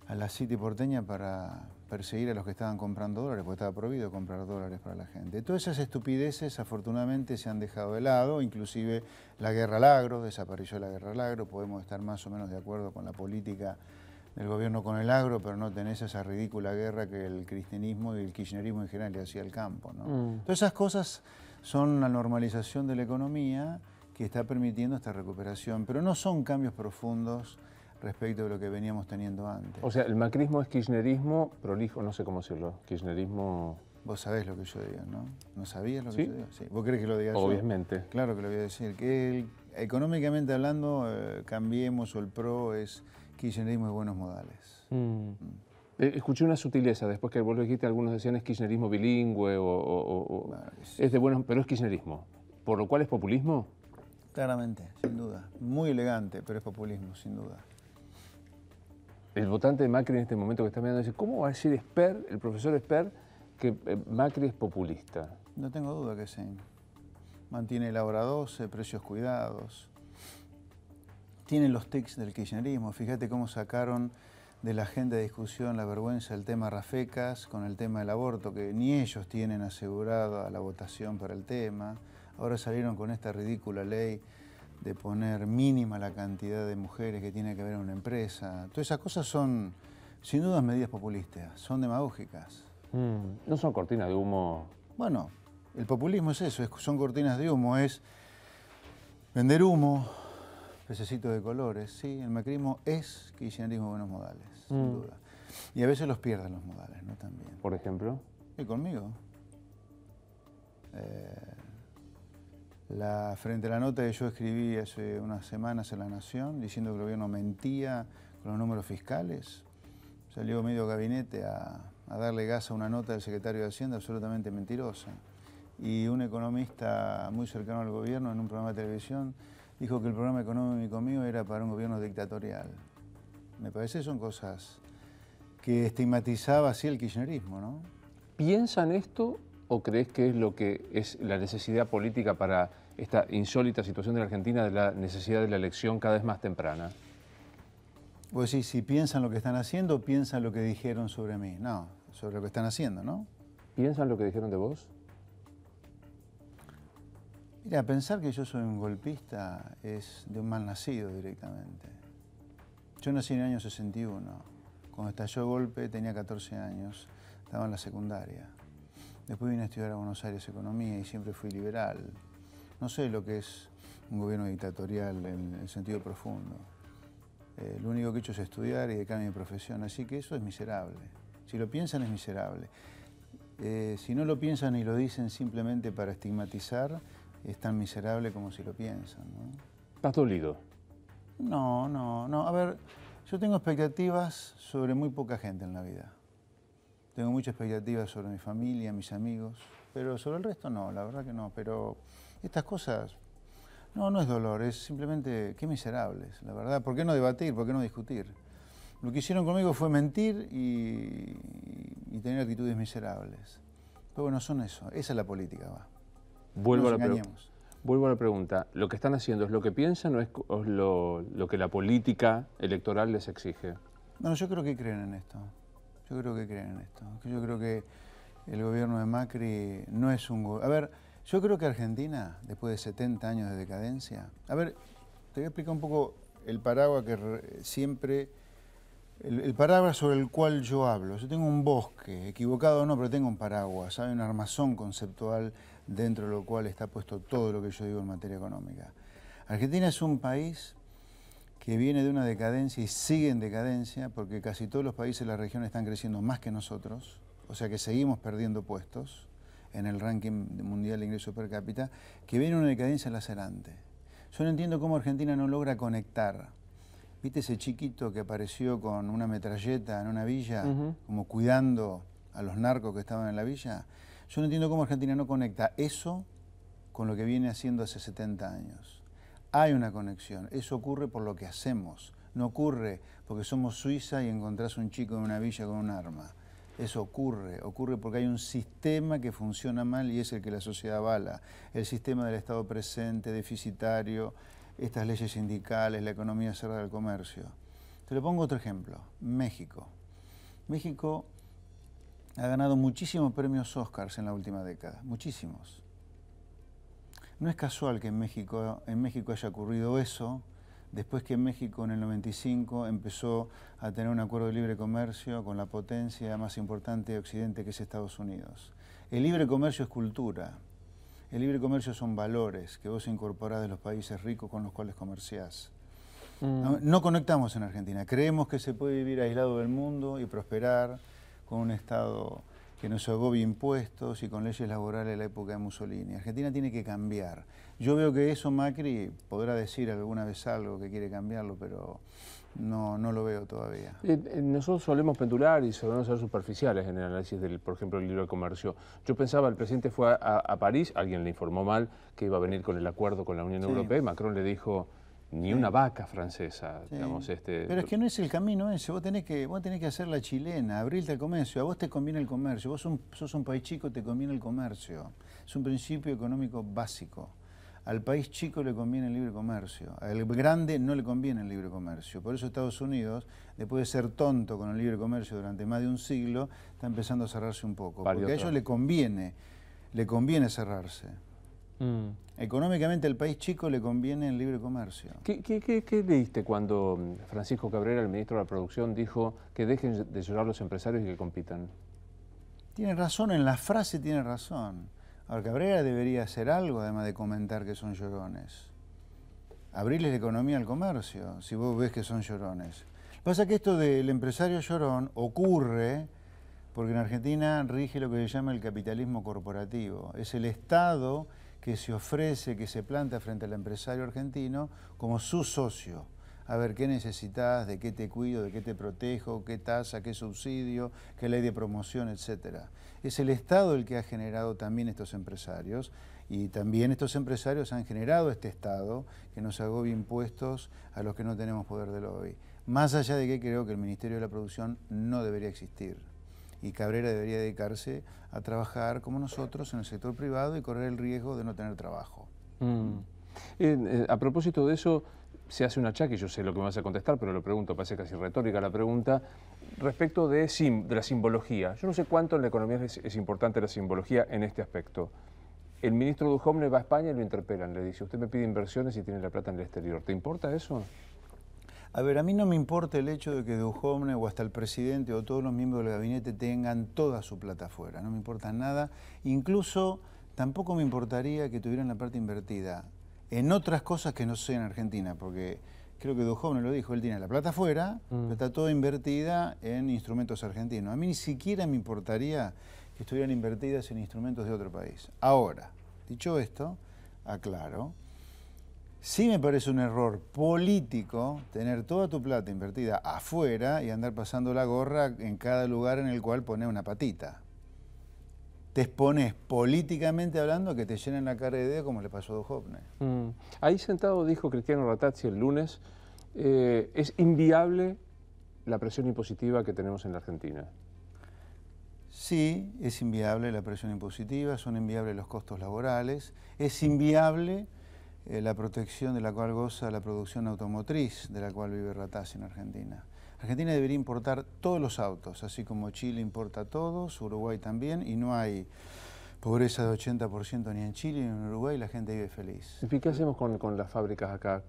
a la City porteña para perseguir a los que estaban comprando dólares, porque estaba prohibido comprar dólares para la gente. Todas esas estupideces afortunadamente se han dejado de lado, inclusive la guerra al agro, desapareció la guerra al agro, podemos estar más o menos de acuerdo con la política del gobierno con el agro, pero no tenés esa ridícula guerra que el cristianismo y el kirchnerismo en general le hacía al campo. Mm. Todas esas cosas son la normalización de la economía que está permitiendo esta recuperación, pero no son cambios profundos respecto de lo que veníamos teniendo antes. O sea, el macrismo es kirchnerismo prolijo, no sé cómo decirlo, kirchnerismo... Vos sabés lo que yo digo, ¿no? ¿No sabías lo que yo digo? Sí. ¿Vos crees que lo digas Obviamente. Claro que lo voy a decir. Que económicamente hablando, eh, Cambiemos o el PRO es kirchnerismo de buenos modales. Mm. Mm. Eh, escuché una sutileza, después que vos lo dijiste, algunos decían es kirchnerismo bilingüe o... es... de buenos... pero es kirchnerismo. ¿Por lo cual es populismo? Claramente, sin duda. Muy elegante, pero es populismo, sin duda. El votante de Macri en este momento que está mirando dice, ¿cómo va a decir Esper, el profesor Esper, que eh, Macri es populista? No tengo duda que sí. Mantiene la obra 12, precios cuidados. Tiene los tics del kirchnerismo. Fíjate cómo sacaron de la agenda de discusión la vergüenza el tema Rafecas con el tema del aborto, que ni ellos tienen asegurada la votación para el tema. Ahora salieron con esta ridícula ley de poner mínima la cantidad de mujeres que tiene que haber en una empresa. Todas esas cosas son, sin duda, medidas populistas, son demagógicas. Mm, no son cortinas de humo. Bueno, el populismo es eso, son cortinas de humo, es vender humo, pececitos de colores, sí, el macrismo es kirchnerismo de buenos modales, sin mm. duda. Y a veces los pierden los modales, ¿no? También. ¿Por ejemplo? Y conmigo. Eh, frente a la nota que yo escribí hace unas semanas en La Nación, diciendo que el gobierno mentía con los números fiscales, salió medio gabinete a, darle gas a una nota del secretario de Hacienda absolutamente mentirosa. Y un economista muy cercano al gobierno en un programa de televisión dijo que el programa económico mío era para un gobierno dictatorial. Me parece que son cosas que estigmatizaba así el kirchnerismo, ¿no? ¿Piensan esto o crees que es lo que es la necesidad política para esta insólita situación de la Argentina de la necesidad de la elección cada vez más temprana? Pues sí, si piensan lo que están haciendo, piensan lo que dijeron sobre mí. No, sobre lo que están haciendo, ¿no? ¿Piensan lo que dijeron de vos? Mira, pensar que yo soy un golpista es de un mal nacido directamente. Yo nací en el año 61. Cuando estalló el golpe tenía 14 años, estaba en la secundaria. Después vine a estudiar a Buenos Aires economía y siempre fui liberal. No sé lo que es un gobierno dictatorial en el sentido profundo. Eh, lo único que he hecho es estudiar y de a mi profesión, así que eso es miserable. Si lo piensan es miserable. Eh, si no lo piensan y lo dicen simplemente para estigmatizar, es tan miserable como si lo piensan. ¿no? ¿Estás dolido? No, no, no. A ver, yo tengo expectativas sobre muy poca gente en la vida. Tengo muchas expectativas sobre mi familia, mis amigos, pero sobre el resto no, la verdad que no. Pero estas cosas, no, no es dolor, es simplemente qué miserables, la verdad. ¿Por qué no debatir? ¿Por qué no discutir? Lo que hicieron conmigo fue mentir y, tener actitudes miserables. Pero bueno, son eso, esa es la política, va. Vuelvo, a la vuelvo a la pregunta. ¿Lo que están haciendo es lo que piensan o es lo, que la política electoral les exige? No, yo creo que creen en esto. Yo creo que creen en esto. Yo creo que el gobierno de Macri no es un... A ver, yo creo que Argentina, después de 70 años de decadencia, a ver, te voy a explicar un poco el paraguas que siempre, el, el, paraguas sobre el cual yo hablo. Yo tengo un bosque, equivocado o no, pero tengo un paraguas, hay un armazón conceptual dentro del cual está puesto todo lo que yo digo en materia económica. Argentina es un país que viene de una decadencia y sigue en decadencia porque casi todos los países de la región están creciendo más que nosotros, o sea que seguimos perdiendo puestos en el ranking mundial de ingreso per cápita, que viene una decadencia lacerante. Yo no entiendo cómo Argentina no logra conectar. ¿Viste ese chiquito que apareció con una metralleta en una villa, como cuidando a los narcos que estaban en la villa? Yo no entiendo cómo Argentina no conecta eso con lo que viene haciendo hace 70 años. Hay una conexión, eso ocurre por lo que hacemos, no ocurre porque somos Suiza y encontrás un chico en una villa con un arma. Eso ocurre, ocurre porque hay un sistema que funciona mal y es el que la sociedad avala. El sistema del Estado presente, deficitario, estas leyes sindicales, la economía cerrada del comercio. Te le pongo otro ejemplo, México. México ha ganado muchísimos premios Oscars en la última década, muchísimos. No es casual que en México, en México haya ocurrido eso, después que México en el 95 empezó a tener un acuerdo de libre comercio con la potencia más importante de Occidente que es Estados Unidos. El libre comercio es cultura, el libre comercio son valores que vos incorporás de los países ricos con los cuales comerciás. Mm. No, no conectamos en Argentina, creemos que se puede vivir aislado del mundo y prosperar con un Estado que no se agobie impuestos y con leyes laborales de la época de Mussolini. Argentina tiene que cambiar. Yo veo que eso Macri podrá decir alguna vez algo que quiere cambiarlo, pero no, no lo veo todavía. Eh, eh, nosotros solemos pendular y solemos ser superficiales en el análisis del, por ejemplo, el libro de comercio. Yo pensaba, el presidente fue a, París, alguien le informó mal que iba a venir con el acuerdo con la Unión Europea y Macron le dijo ni una vaca francesa. Digamos, este... Pero es que no es el camino ese, vos tenés, que, vos tenés que hacer la chilena, abrirte al comercio, a vos te conviene el comercio, vos sos un país chico, te conviene el comercio, es un principio económico básico. Al país chico le conviene el libre comercio, al grande no le conviene el libre comercio. Por eso Estados Unidos, después de ser tonto con el libre comercio durante más de un siglo, está empezando a cerrarse un poco, porque a ellos le conviene, le conviene cerrarse. Mm. Económicamente al país chico le conviene el libre comercio. ¿Qué, qué, cuando Francisco Cabrera, el ministro de la Producción, dijo que dejen de llorar los empresarios y que compitan? Tiene razón, en la frase tiene razón. Ahora, Cabrera debería hacer algo, además de comentar que son llorones. Abrirles la economía al comercio, si vos ves que son llorones. Pasa que esto del empresario llorón ocurre porque en Argentina rige lo que se llama el capitalismo corporativo. Es el Estado que se ofrece, que se planta frente al empresario argentino como su socio. A ver qué necesitas, de qué te cuido, de qué te protejo, qué tasa, qué subsidio, qué ley de promoción, etc. Es el Estado el que ha generado también estos empresarios y también estos empresarios han generado este Estado que nos agobia impuestos a los que no tenemos poder de lobby. Más allá de que creo que el Ministerio de la Producción no debería existir y Cabrera debería dedicarse a trabajar como nosotros en el sector privado y correr el riesgo de no tener trabajo. Mm. Eh, a propósito de eso, se hace un achaque, yo sé lo que me vas a contestar, pero lo pregunto, parece casi retórica la pregunta, respecto de, de la simbología. Yo no sé cuánto en la economía es, importante la simbología en este aspecto. El ministro Duhomne va a España y lo interpelan, le dice, usted me pide inversiones y tiene la plata en el exterior. ¿Te importa eso? A ver, a mí no me importa el hecho de que Duhovne o hasta el presidente o todos los miembros del gabinete tengan toda su plata fuera. no me importa nada. Incluso tampoco me importaría que tuvieran la parte invertida en otras cosas que no en Argentina, porque creo que Duhovne lo dijo, él tiene la plata afuera, mm. pero está toda invertida en instrumentos argentinos. A mí ni siquiera me importaría que estuvieran invertidas en instrumentos de otro país. Ahora, dicho esto, aclaro, Sí me parece un error político tener toda tu plata invertida afuera y andar pasando la gorra en cada lugar en el cual pones una patita. Te expones políticamente hablando a que te llenen la cara de idea como le pasó a Duhovne. Mm. Ahí sentado dijo Cristiano Ratazzi el lunes, eh, es inviable la presión impositiva que tenemos en la Argentina. Sí, es inviable la presión impositiva, son inviables los costos laborales, es inviable eh, la protección de la cual goza la producción automotriz de la cual vive Rataz en Argentina. Argentina debería importar todos los autos, así como Chile importa todos, Uruguay también, y no hay pobreza de 80% ni en Chile ni en Uruguay, la gente vive feliz. ¿Y qué hacemos con, las fábricas acá?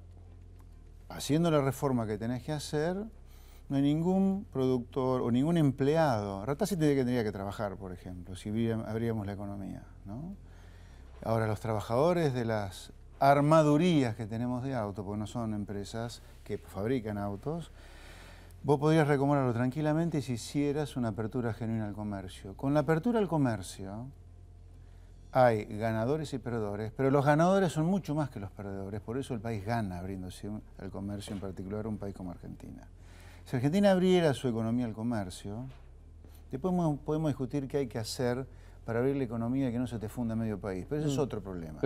Haciendo la reforma que tenés que hacer, no hay ningún productor o ningún empleado. Ratazzi tendría que, tendría que trabajar, por ejemplo, si abríamos la economía. ¿no? Ahora, los trabajadores de las armadurías que tenemos de auto, porque no son empresas que fabrican autos, vos podrías recomendarlo tranquilamente si hicieras una apertura genuina al comercio. Con la apertura al comercio hay ganadores y perdedores, pero los ganadores son mucho más que los perdedores, por eso el país gana abriéndose al comercio, en particular un país como Argentina. Si Argentina abriera su economía al comercio, después podemos discutir qué hay que hacer para abrir la economía y que no se te funda medio país. Pero ese es mm. otro problema.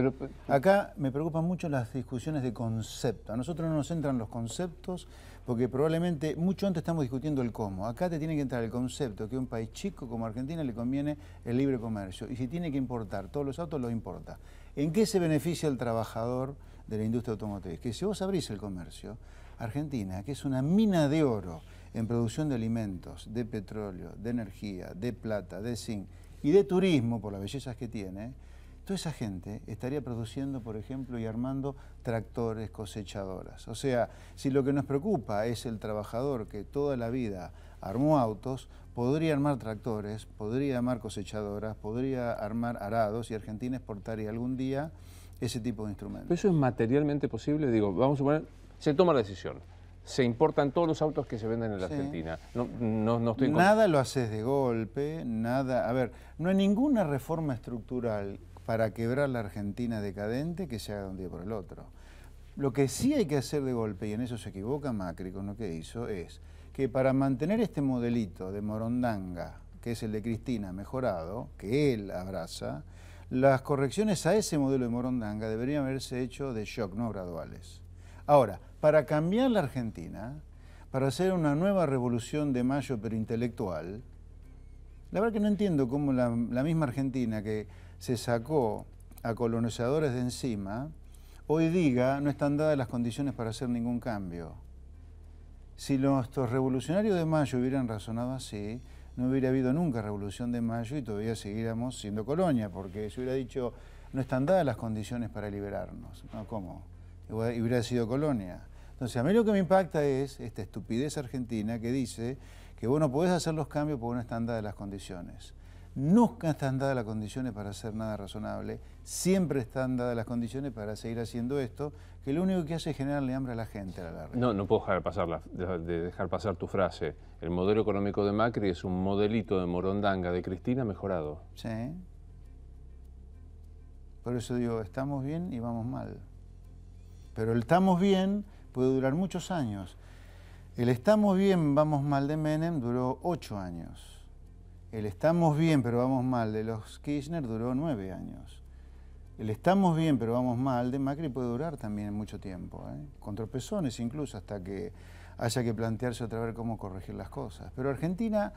Acá me preocupan mucho las discusiones de concepto. A nosotros no nos entran los conceptos porque probablemente mucho antes estamos discutiendo el cómo. Acá te tiene que entrar el concepto que a un país chico como Argentina le conviene el libre comercio. Y si tiene que importar todos los autos, lo importa. ¿En qué se beneficia el trabajador de la industria automotriz? Que si vos abrís el comercio, Argentina, que es una mina de oro en producción de alimentos, de petróleo, de energía, de plata, de zinc, y de turismo, por las bellezas que tiene, toda esa gente estaría produciendo, por ejemplo, y armando tractores, cosechadoras. O sea, si lo que nos preocupa es el trabajador que toda la vida armó autos, podría armar tractores, podría armar cosechadoras, podría armar arados y Argentina exportaría algún día ese tipo de instrumentos. eso es materialmente posible? Digo, vamos a poner... se toma la decisión se importan todos los autos que se venden en la Argentina. No, estoy nada lo haces de golpe, nada... A ver, no hay ninguna reforma estructural para quebrar la Argentina decadente que se haga de un día por el otro. Lo que sí hay que hacer de golpe, y en eso se equivoca Macri con lo que hizo, es que para mantener este modelito de Morondanga, que es el de Cristina mejorado, que él abraza, las correcciones a ese modelo de Morondanga deberían haberse hecho de shock, no graduales. Ahora, para cambiar la Argentina, para hacer una nueva revolución de mayo pero intelectual, la verdad que no entiendo cómo la, misma Argentina que se sacó a colonizadores de encima, hoy diga no están dadas las condiciones para hacer ningún cambio. Si los revolucionarios de mayo hubieran razonado así, no hubiera habido nunca revolución de mayo y todavía seguiríamos siendo colonia, porque se hubiera dicho no están dadas las condiciones para liberarnos. No, ¿Cómo? y hubiera sido colonia. Entonces, a mí lo que me impacta es esta estupidez argentina que dice que bueno no podés hacer los cambios porque no están dadas las condiciones. Nunca están dadas las condiciones para hacer nada razonable, siempre están dadas las condiciones para seguir haciendo esto, que lo único que hace es generarle hambre a la gente la No, no puedo dejar pasar, de dejar pasar tu frase. El modelo económico de Macri es un modelito de morondanga de Cristina mejorado. Sí. Por eso digo, estamos bien y vamos mal. Pero el estamos bien puede durar muchos años. El estamos bien, vamos mal de Menem duró ocho años. El estamos bien, pero vamos mal de los Kirchner duró nueve años. El estamos bien, pero vamos mal de Macri puede durar también mucho tiempo, ¿eh? con tropezones incluso, hasta que haya que plantearse otra vez cómo corregir las cosas. Pero Argentina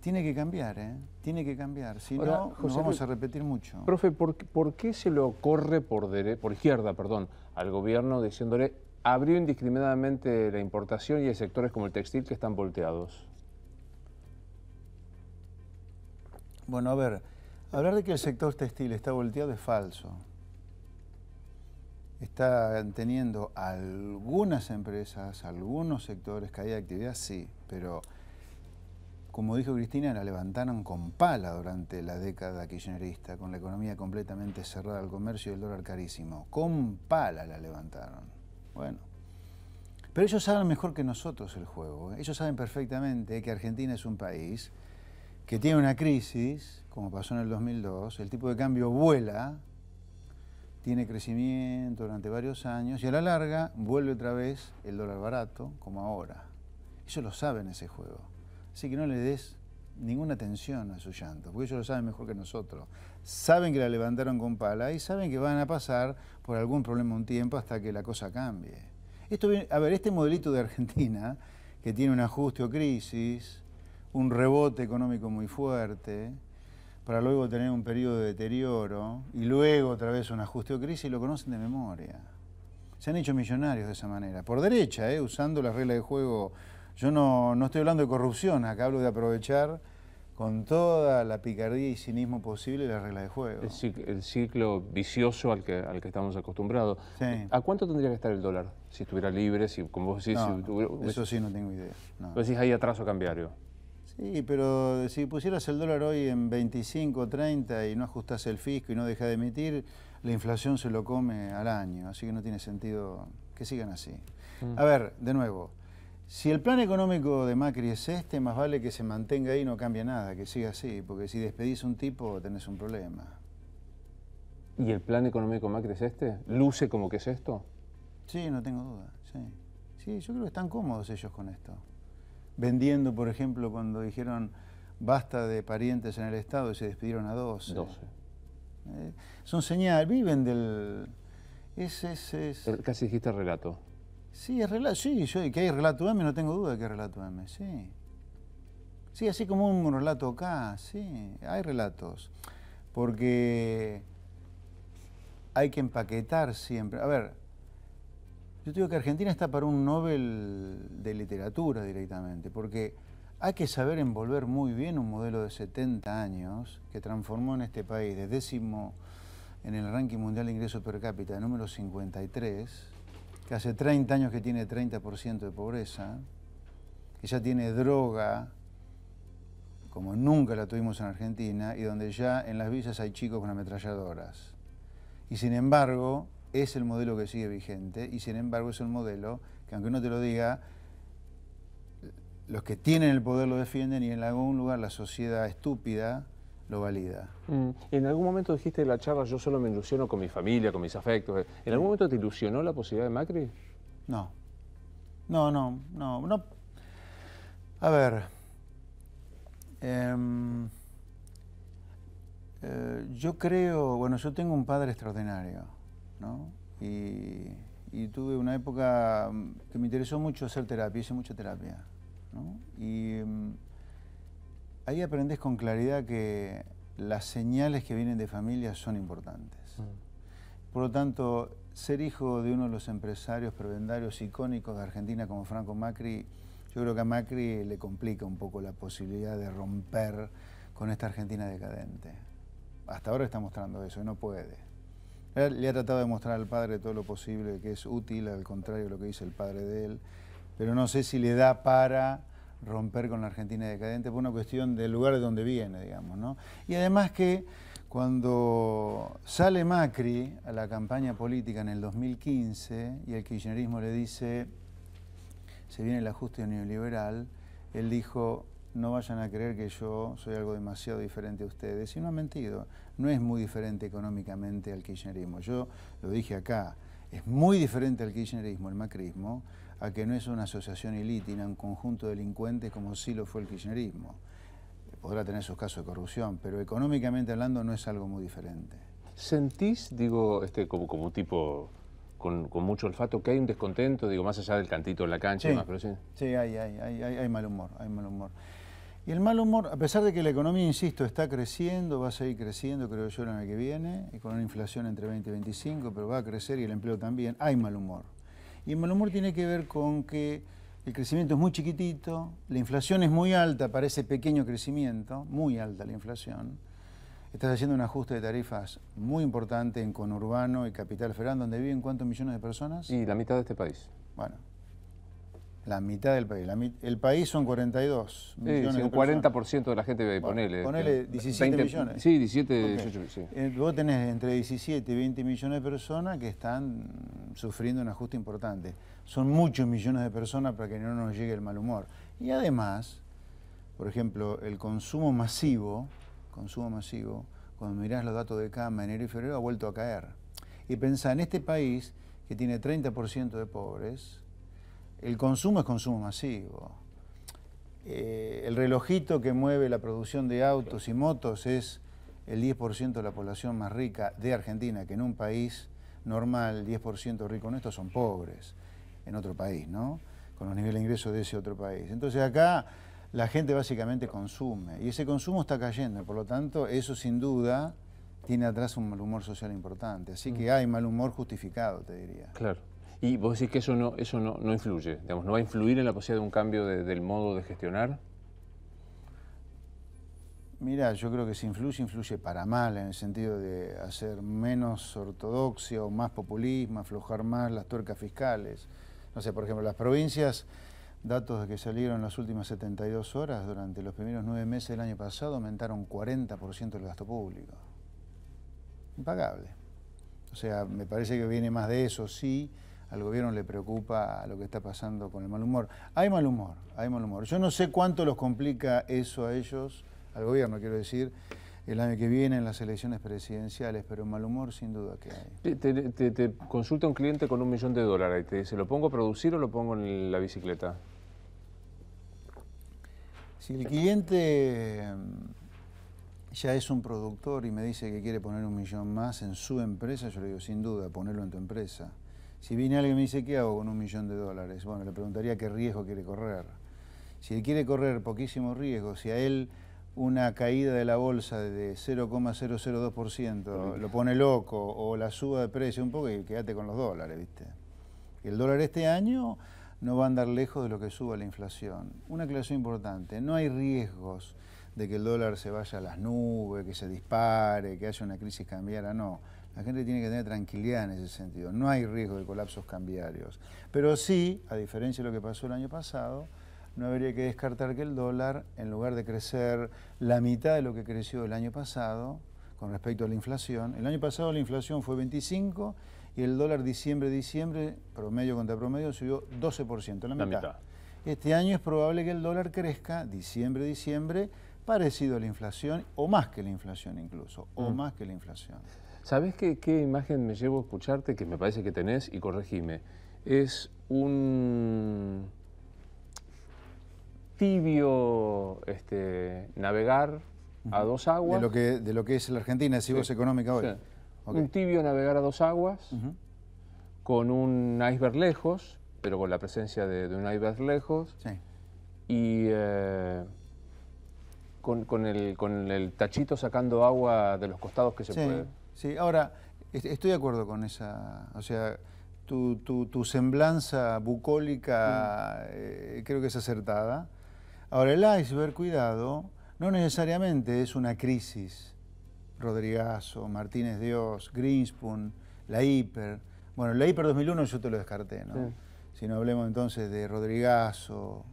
tiene que cambiar, ¿eh? Tiene que cambiar. Si no, nos vamos a repetir mucho. Profe, ¿por, qué se lo corre por, por izquierda perdón, al gobierno diciéndole abrió indiscriminadamente la importación y hay sectores como el textil que están volteados? Bueno, a ver, hablar de que el sector textil está volteado es falso. Está teniendo algunas empresas, algunos sectores que hay actividad, sí, pero como dijo Cristina, la levantaron con pala durante la década kirchnerista, con la economía completamente cerrada al comercio y el dólar carísimo. Con pala la levantaron. Bueno. Pero ellos saben mejor que nosotros el juego. ¿eh? Ellos saben perfectamente que Argentina es un país que tiene una crisis, como pasó en el 2002, el tipo de cambio vuela, tiene crecimiento durante varios años y a la larga vuelve otra vez el dólar barato, como ahora. Ellos lo saben ese juego. Así que no le des ninguna atención a su llanto, porque ellos lo saben mejor que nosotros. Saben que la levantaron con pala y saben que van a pasar por algún problema un tiempo hasta que la cosa cambie. Esto a ver, este modelito de Argentina, que tiene un ajuste o crisis, un rebote económico muy fuerte, para luego tener un periodo de deterioro y luego otra vez un ajuste o crisis, lo conocen de memoria. Se han hecho millonarios de esa manera, por derecha, ¿eh? usando la regla de juego yo no, estoy hablando de corrupción, acá hablo de aprovechar con toda la picardía y cinismo posible la regla de juego. El ciclo, vicioso al que, al que estamos acostumbrados. ¿A cuánto tendría que estar el dólar si estuviera libre? Si, como vos decís, si tuviera, eso sí no tengo idea. Vos decís, hay atraso cambiario. Sí, pero si pusieras el dólar hoy en 25, 30 y no ajustas el fisco y no deja de emitir, la inflación se lo come al año, así que no tiene sentido que sigan así. Mm. A ver, de nuevo, si el plan económico de Macri es este, más vale que se mantenga ahí y no cambie nada, que siga así, porque si despedís a un tipo tenés un problema. ¿Y el plan económico de Macri es este? ¿Luce como que es esto? Sí, no tengo duda, sí. Sí, yo creo que están cómodos ellos con esto. Vendiendo, por ejemplo, cuando dijeron basta de parientes en el Estado y se despidieron a 12. 12. son señal, viven del... es, es... Eh, casi dijiste relato. Sí, es relato, sí, que hay relato M, no tengo duda de que hay relato M, sí. Sí, así como un relato acá, sí, hay relatos. Porque hay que empaquetar siempre. A ver, yo digo que Argentina está para un Nobel de literatura directamente, porque hay que saber envolver muy bien un modelo de 70 años que transformó en este país de décimo en el ranking mundial de ingresos per cápita, número 53, que hace 30 años que tiene 30% de pobreza, que ya tiene droga, como nunca la tuvimos en Argentina, y donde ya en las villas hay chicos con ametralladoras. Y sin embargo, es el modelo que sigue vigente, y sin embargo es el modelo que aunque uno te lo diga, los que tienen el poder lo defienden y en algún lugar la sociedad estúpida lo valida. Mm. En algún momento dijiste la chava, yo solo me ilusiono con mi familia, con mis afectos. ¿En algún momento te ilusionó la posibilidad de Macri? No. No, no, no. A ver. Em, eh, yo creo, bueno, yo tengo un padre extraordinario, ¿no? Y, tuve una época que me interesó mucho hacer terapia, hice mucha terapia, ¿no? Y em, ahí aprendes con claridad que las señales que vienen de familia son importantes. Mm. Por lo tanto, ser hijo de uno de los empresarios prebendarios icónicos de Argentina como Franco Macri, yo creo que a Macri le complica un poco la posibilidad de romper con esta Argentina decadente. Hasta ahora está mostrando eso y no puede. Le ha tratado de mostrar al padre todo lo posible que es útil, al contrario de lo que dice el padre de él, pero no sé si le da para romper con la Argentina decadente por una cuestión del lugar de donde viene, digamos, ¿no? Y además que cuando sale Macri a la campaña política en el 2015 y el kirchnerismo le dice se viene el ajuste neoliberal, él dijo no vayan a creer que yo soy algo demasiado diferente a ustedes. Y no ha mentido, no es muy diferente económicamente al kirchnerismo. Yo lo dije acá, es muy diferente al kirchnerismo, el macrismo, a que no es una asociación ilícita, un conjunto de delincuentes como sí lo fue el kirchnerismo. Podrá tener sus casos de corrupción, pero económicamente hablando no es algo muy diferente. ¿Sentís, digo, este, como, como tipo con, mucho olfato, que hay un descontento, digo, más allá del cantito en la cancha y más, pero sí? Sí, hay, hay, hay, mal humor, hay mal humor. Y el mal humor, a pesar de que la economía, insisto, está creciendo, va a seguir creciendo, creo yo, el año que viene, y con una inflación entre 20 y 25, pero va a crecer y el empleo también, hay mal humor. Y el mal humor tiene que ver con que el crecimiento es muy chiquitito, la inflación es muy alta para ese pequeño crecimiento, muy alta la inflación. Estás haciendo un ajuste de tarifas muy importante en conurbano y capital federal, donde viven cuántos millones de personas. Y la mitad de este país. Bueno, la mitad del país. el país son 42 millones sí, un de 40% de la gente, ponele. ponele 17 millones. Sí, 17, 18 sí. Eh, vos tenés entre 17 y 20 millones de personas que están sufriendo un ajuste importante. Son muchos millones de personas para que no nos llegue el mal humor. Y además, por ejemplo, el consumo masivo, consumo masivo, cuando mirás los datos de cama, enero y febrero, ha vuelto a caer. Y pensá en este país que tiene 30% de pobres, el consumo es consumo masivo. Eh, el relojito que mueve la producción de autos y motos es el 10% de la población más rica de Argentina, que en un país normal 10% rico en estos son pobres en otro país, ¿no? Con los niveles de ingreso de ese otro país. Entonces acá la gente básicamente consume y ese consumo está cayendo, por lo tanto eso sin duda tiene atrás un mal humor social importante, así que mm. hay mal humor justificado, te diría. Claro. Y vos decís que eso no, eso no, influye, digamos, no va a influir en la posibilidad de un cambio del modo de gestionar. Mira, yo creo que si influye, influye para mal, en el sentido de hacer menos ortodoxia o más populismo, aflojar más las tuercas fiscales. No sé, por ejemplo, las provincias, datos que salieron en las últimas 72 horas, durante los primeros nueve meses del año pasado, aumentaron 40% el gasto público. Impagable. O sea, me parece que viene más de eso, sí al gobierno le preocupa lo que está pasando con el mal humor. Hay mal humor, hay mal humor. Yo no sé cuánto los complica eso a ellos, al gobierno quiero decir, el año que viene en las elecciones presidenciales, pero mal humor sin duda que hay. Te, consulta un cliente con un millón de dólares y te dice, ¿lo pongo a producir o lo pongo en la bicicleta? Si el cliente mm, ya es un productor y me dice que quiere poner un millón más en su empresa, yo le digo, sin duda, ponerlo en tu empresa si viene alguien y me dice, ¿qué hago con un millón de dólares? Bueno, le preguntaría qué riesgo quiere correr. Si él quiere correr poquísimo riesgo, si a él una caída de la bolsa de 0,002% lo pone loco, o la suba de precio un poco y quédate con los dólares, ¿viste? El dólar este año no va a andar lejos de lo que suba la inflación. Una aclaración importante, no hay riesgos de que el dólar se vaya a las nubes, que se dispare, que haya una crisis cambiara, no la gente tiene que tener tranquilidad en ese sentido. No hay riesgo de colapsos cambiarios. Pero sí, a diferencia de lo que pasó el año pasado, no habría que descartar que el dólar, en lugar de crecer la mitad de lo que creció el año pasado con respecto a la inflación, el año pasado la inflación fue 25 y el dólar diciembre-diciembre, promedio contra promedio, subió 12%, la mitad. Este año es probable que el dólar crezca diciembre-diciembre parecido a la inflación o más que la inflación incluso, o mm. más que la inflación. ¿Sabés qué, imagen me llevo a escucharte que me parece que tenés y corregime? Es un tibio este, navegar a dos aguas. De lo que, de lo que es la Argentina, si sí. vos económica hoy. Un tibio navegar a dos aguas, con un iceberg lejos, pero con la presencia de, un iceberg lejos. Sí. Y eh, con, con, el, con el tachito sacando agua de los costados que se puede. Sí, ahora, estoy de acuerdo con esa, o sea, tu, tu, semblanza bucólica eh, creo que es acertada. Ahora, el iceberg, cuidado, no necesariamente es una crisis. Rodrigazo, Martínez Dios, Greenspoon, la hiper. Bueno, la hiper 2001 yo te lo descarté, ¿no? Si no hablemos entonces de Rodrigazo,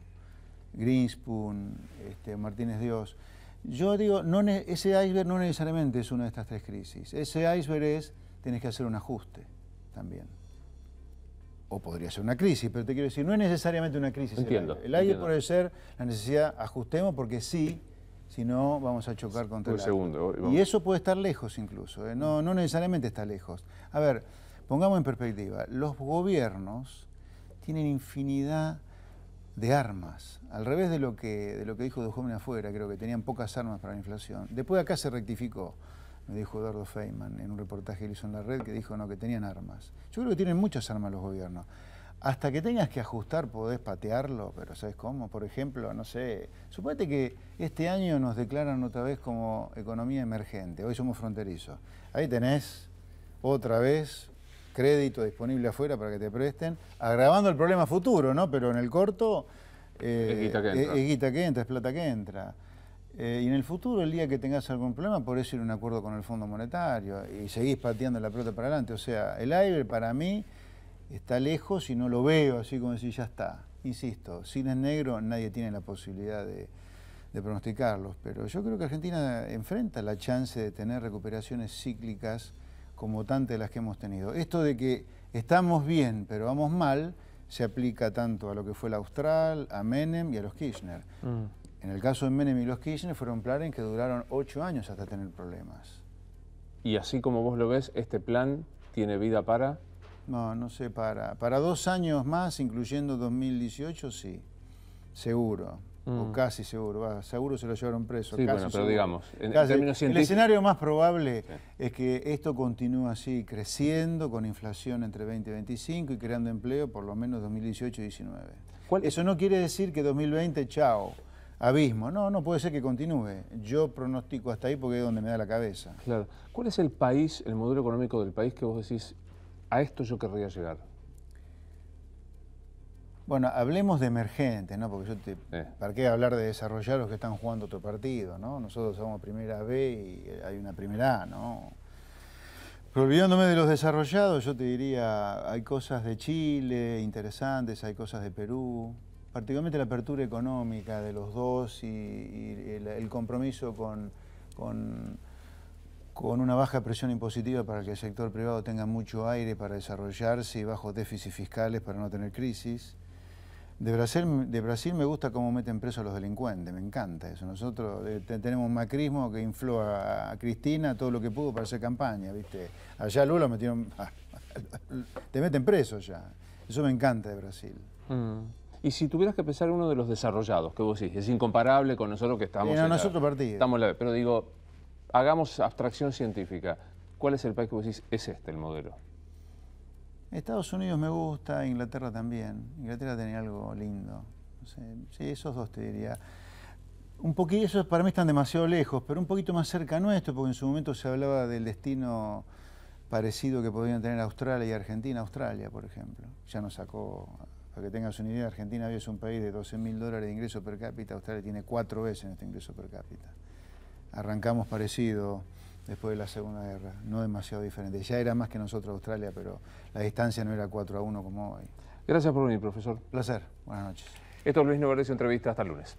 Greenspoon, este, Martínez Dios. Yo digo, no ese iceberg no necesariamente es una de estas tres crisis. Ese iceberg es, tienes que hacer un ajuste también. O podría ser una crisis, pero te quiero decir, no es necesariamente una crisis. Entiendo. El aire puede ser la necesidad, ajustemos porque sí, si no vamos a chocar contra el segundo. Y eso puede estar lejos incluso, ¿eh? no, no necesariamente está lejos. A ver, pongamos en perspectiva, los gobiernos tienen infinidad de armas, al revés de lo que, de lo que dijo de jóvenes afuera, creo que tenían pocas armas para la inflación. Después acá se rectificó, me dijo Eduardo Feynman en un reportaje que hizo en la red, que dijo no, que tenían armas. Yo creo que tienen muchas armas los gobiernos. Hasta que tengas que ajustar podés patearlo, pero ¿sabes cómo? Por ejemplo, no sé, suponete que este año nos declaran otra vez como economía emergente, hoy somos fronterizos. Ahí tenés otra vez crédito disponible afuera para que te presten, agravando el problema futuro, ¿no? Pero en el corto eh, es, guita que entra. es plata que entra. Eh, y en el futuro, el día que tengas algún problema, por ir a un acuerdo con el Fondo Monetario y seguís pateando la pelota para adelante. O sea, el aire para mí está lejos y no lo veo, así como decir, ya está. Insisto, es negro nadie tiene la posibilidad de, de pronosticarlos, pero yo creo que Argentina enfrenta la chance de tener recuperaciones cíclicas como tantas las que hemos tenido. Esto de que estamos bien pero vamos mal se aplica tanto a lo que fue el Austral, a Menem y a los Kirchner. Mm. En el caso de Menem y los Kirchner fueron planes que duraron ocho años hasta tener problemas. Y así como vos lo ves, este plan tiene vida para... No, no sé, para. Para dos años más, incluyendo 2018, sí, seguro. Mm. O casi seguro, seguro se lo llevaron preso. Sí, bueno, pero digamos, en, El escenario más probable es que esto continúe así, creciendo con inflación entre 20 y 25 y creando empleo por lo menos 2018 y 19. Eso no quiere decir que 2020, chao, abismo. No, no puede ser que continúe. Yo pronostico hasta ahí porque es donde me da la cabeza. Claro. ¿Cuál es el país, el modelo económico del país que vos decís, a esto yo querría llegar? Bueno, hablemos de emergentes, ¿no? Porque yo te... ¿Para qué hablar de los que están jugando otro partido, ¿no? Nosotros somos primera B y hay una primera A, ¿no? Pero olvidándome de los desarrollados, yo te diría, hay cosas de Chile interesantes, hay cosas de Perú, particularmente la apertura económica de los dos y, el, compromiso con, con, con, una baja presión impositiva para que el sector privado tenga mucho aire para desarrollarse y bajos déficits fiscales para no tener crisis. De Brasil, de Brasil me gusta cómo meten preso a los delincuentes, me encanta eso. Nosotros eh, tenemos un macrismo que infló a, Cristina todo lo que pudo para hacer campaña, ¿viste? Allá Lula metieron... te meten preso ya. Eso me encanta de Brasil. Mm. Y si tuvieras que pensar en uno de los desarrollados, que vos decís, es incomparable con nosotros que estamos... Eh, en nosotros Estamos pero digo, hagamos abstracción científica. ¿Cuál es el país que vos decís, es este el modelo? Estados Unidos me gusta, Inglaterra también. Inglaterra tenía algo lindo. sí, esos dos te diría. Un poquito, esos para mí están demasiado lejos, pero un poquito más cerca nuestro, porque en su momento se hablaba del destino parecido que podrían tener Australia y Argentina. Australia, por ejemplo, ya nos sacó, para que tengas una idea, Argentina es un país de 12 mil dólares de ingreso per cápita, Australia tiene cuatro veces este ingreso per cápita. Arrancamos parecido después de la Segunda Guerra, no demasiado diferente. Ya era más que nosotros Australia, pero la distancia no era 4 a 1 como hoy. Gracias por venir, profesor. Placer, buenas noches. Esto es Luis su entrevista hasta el lunes.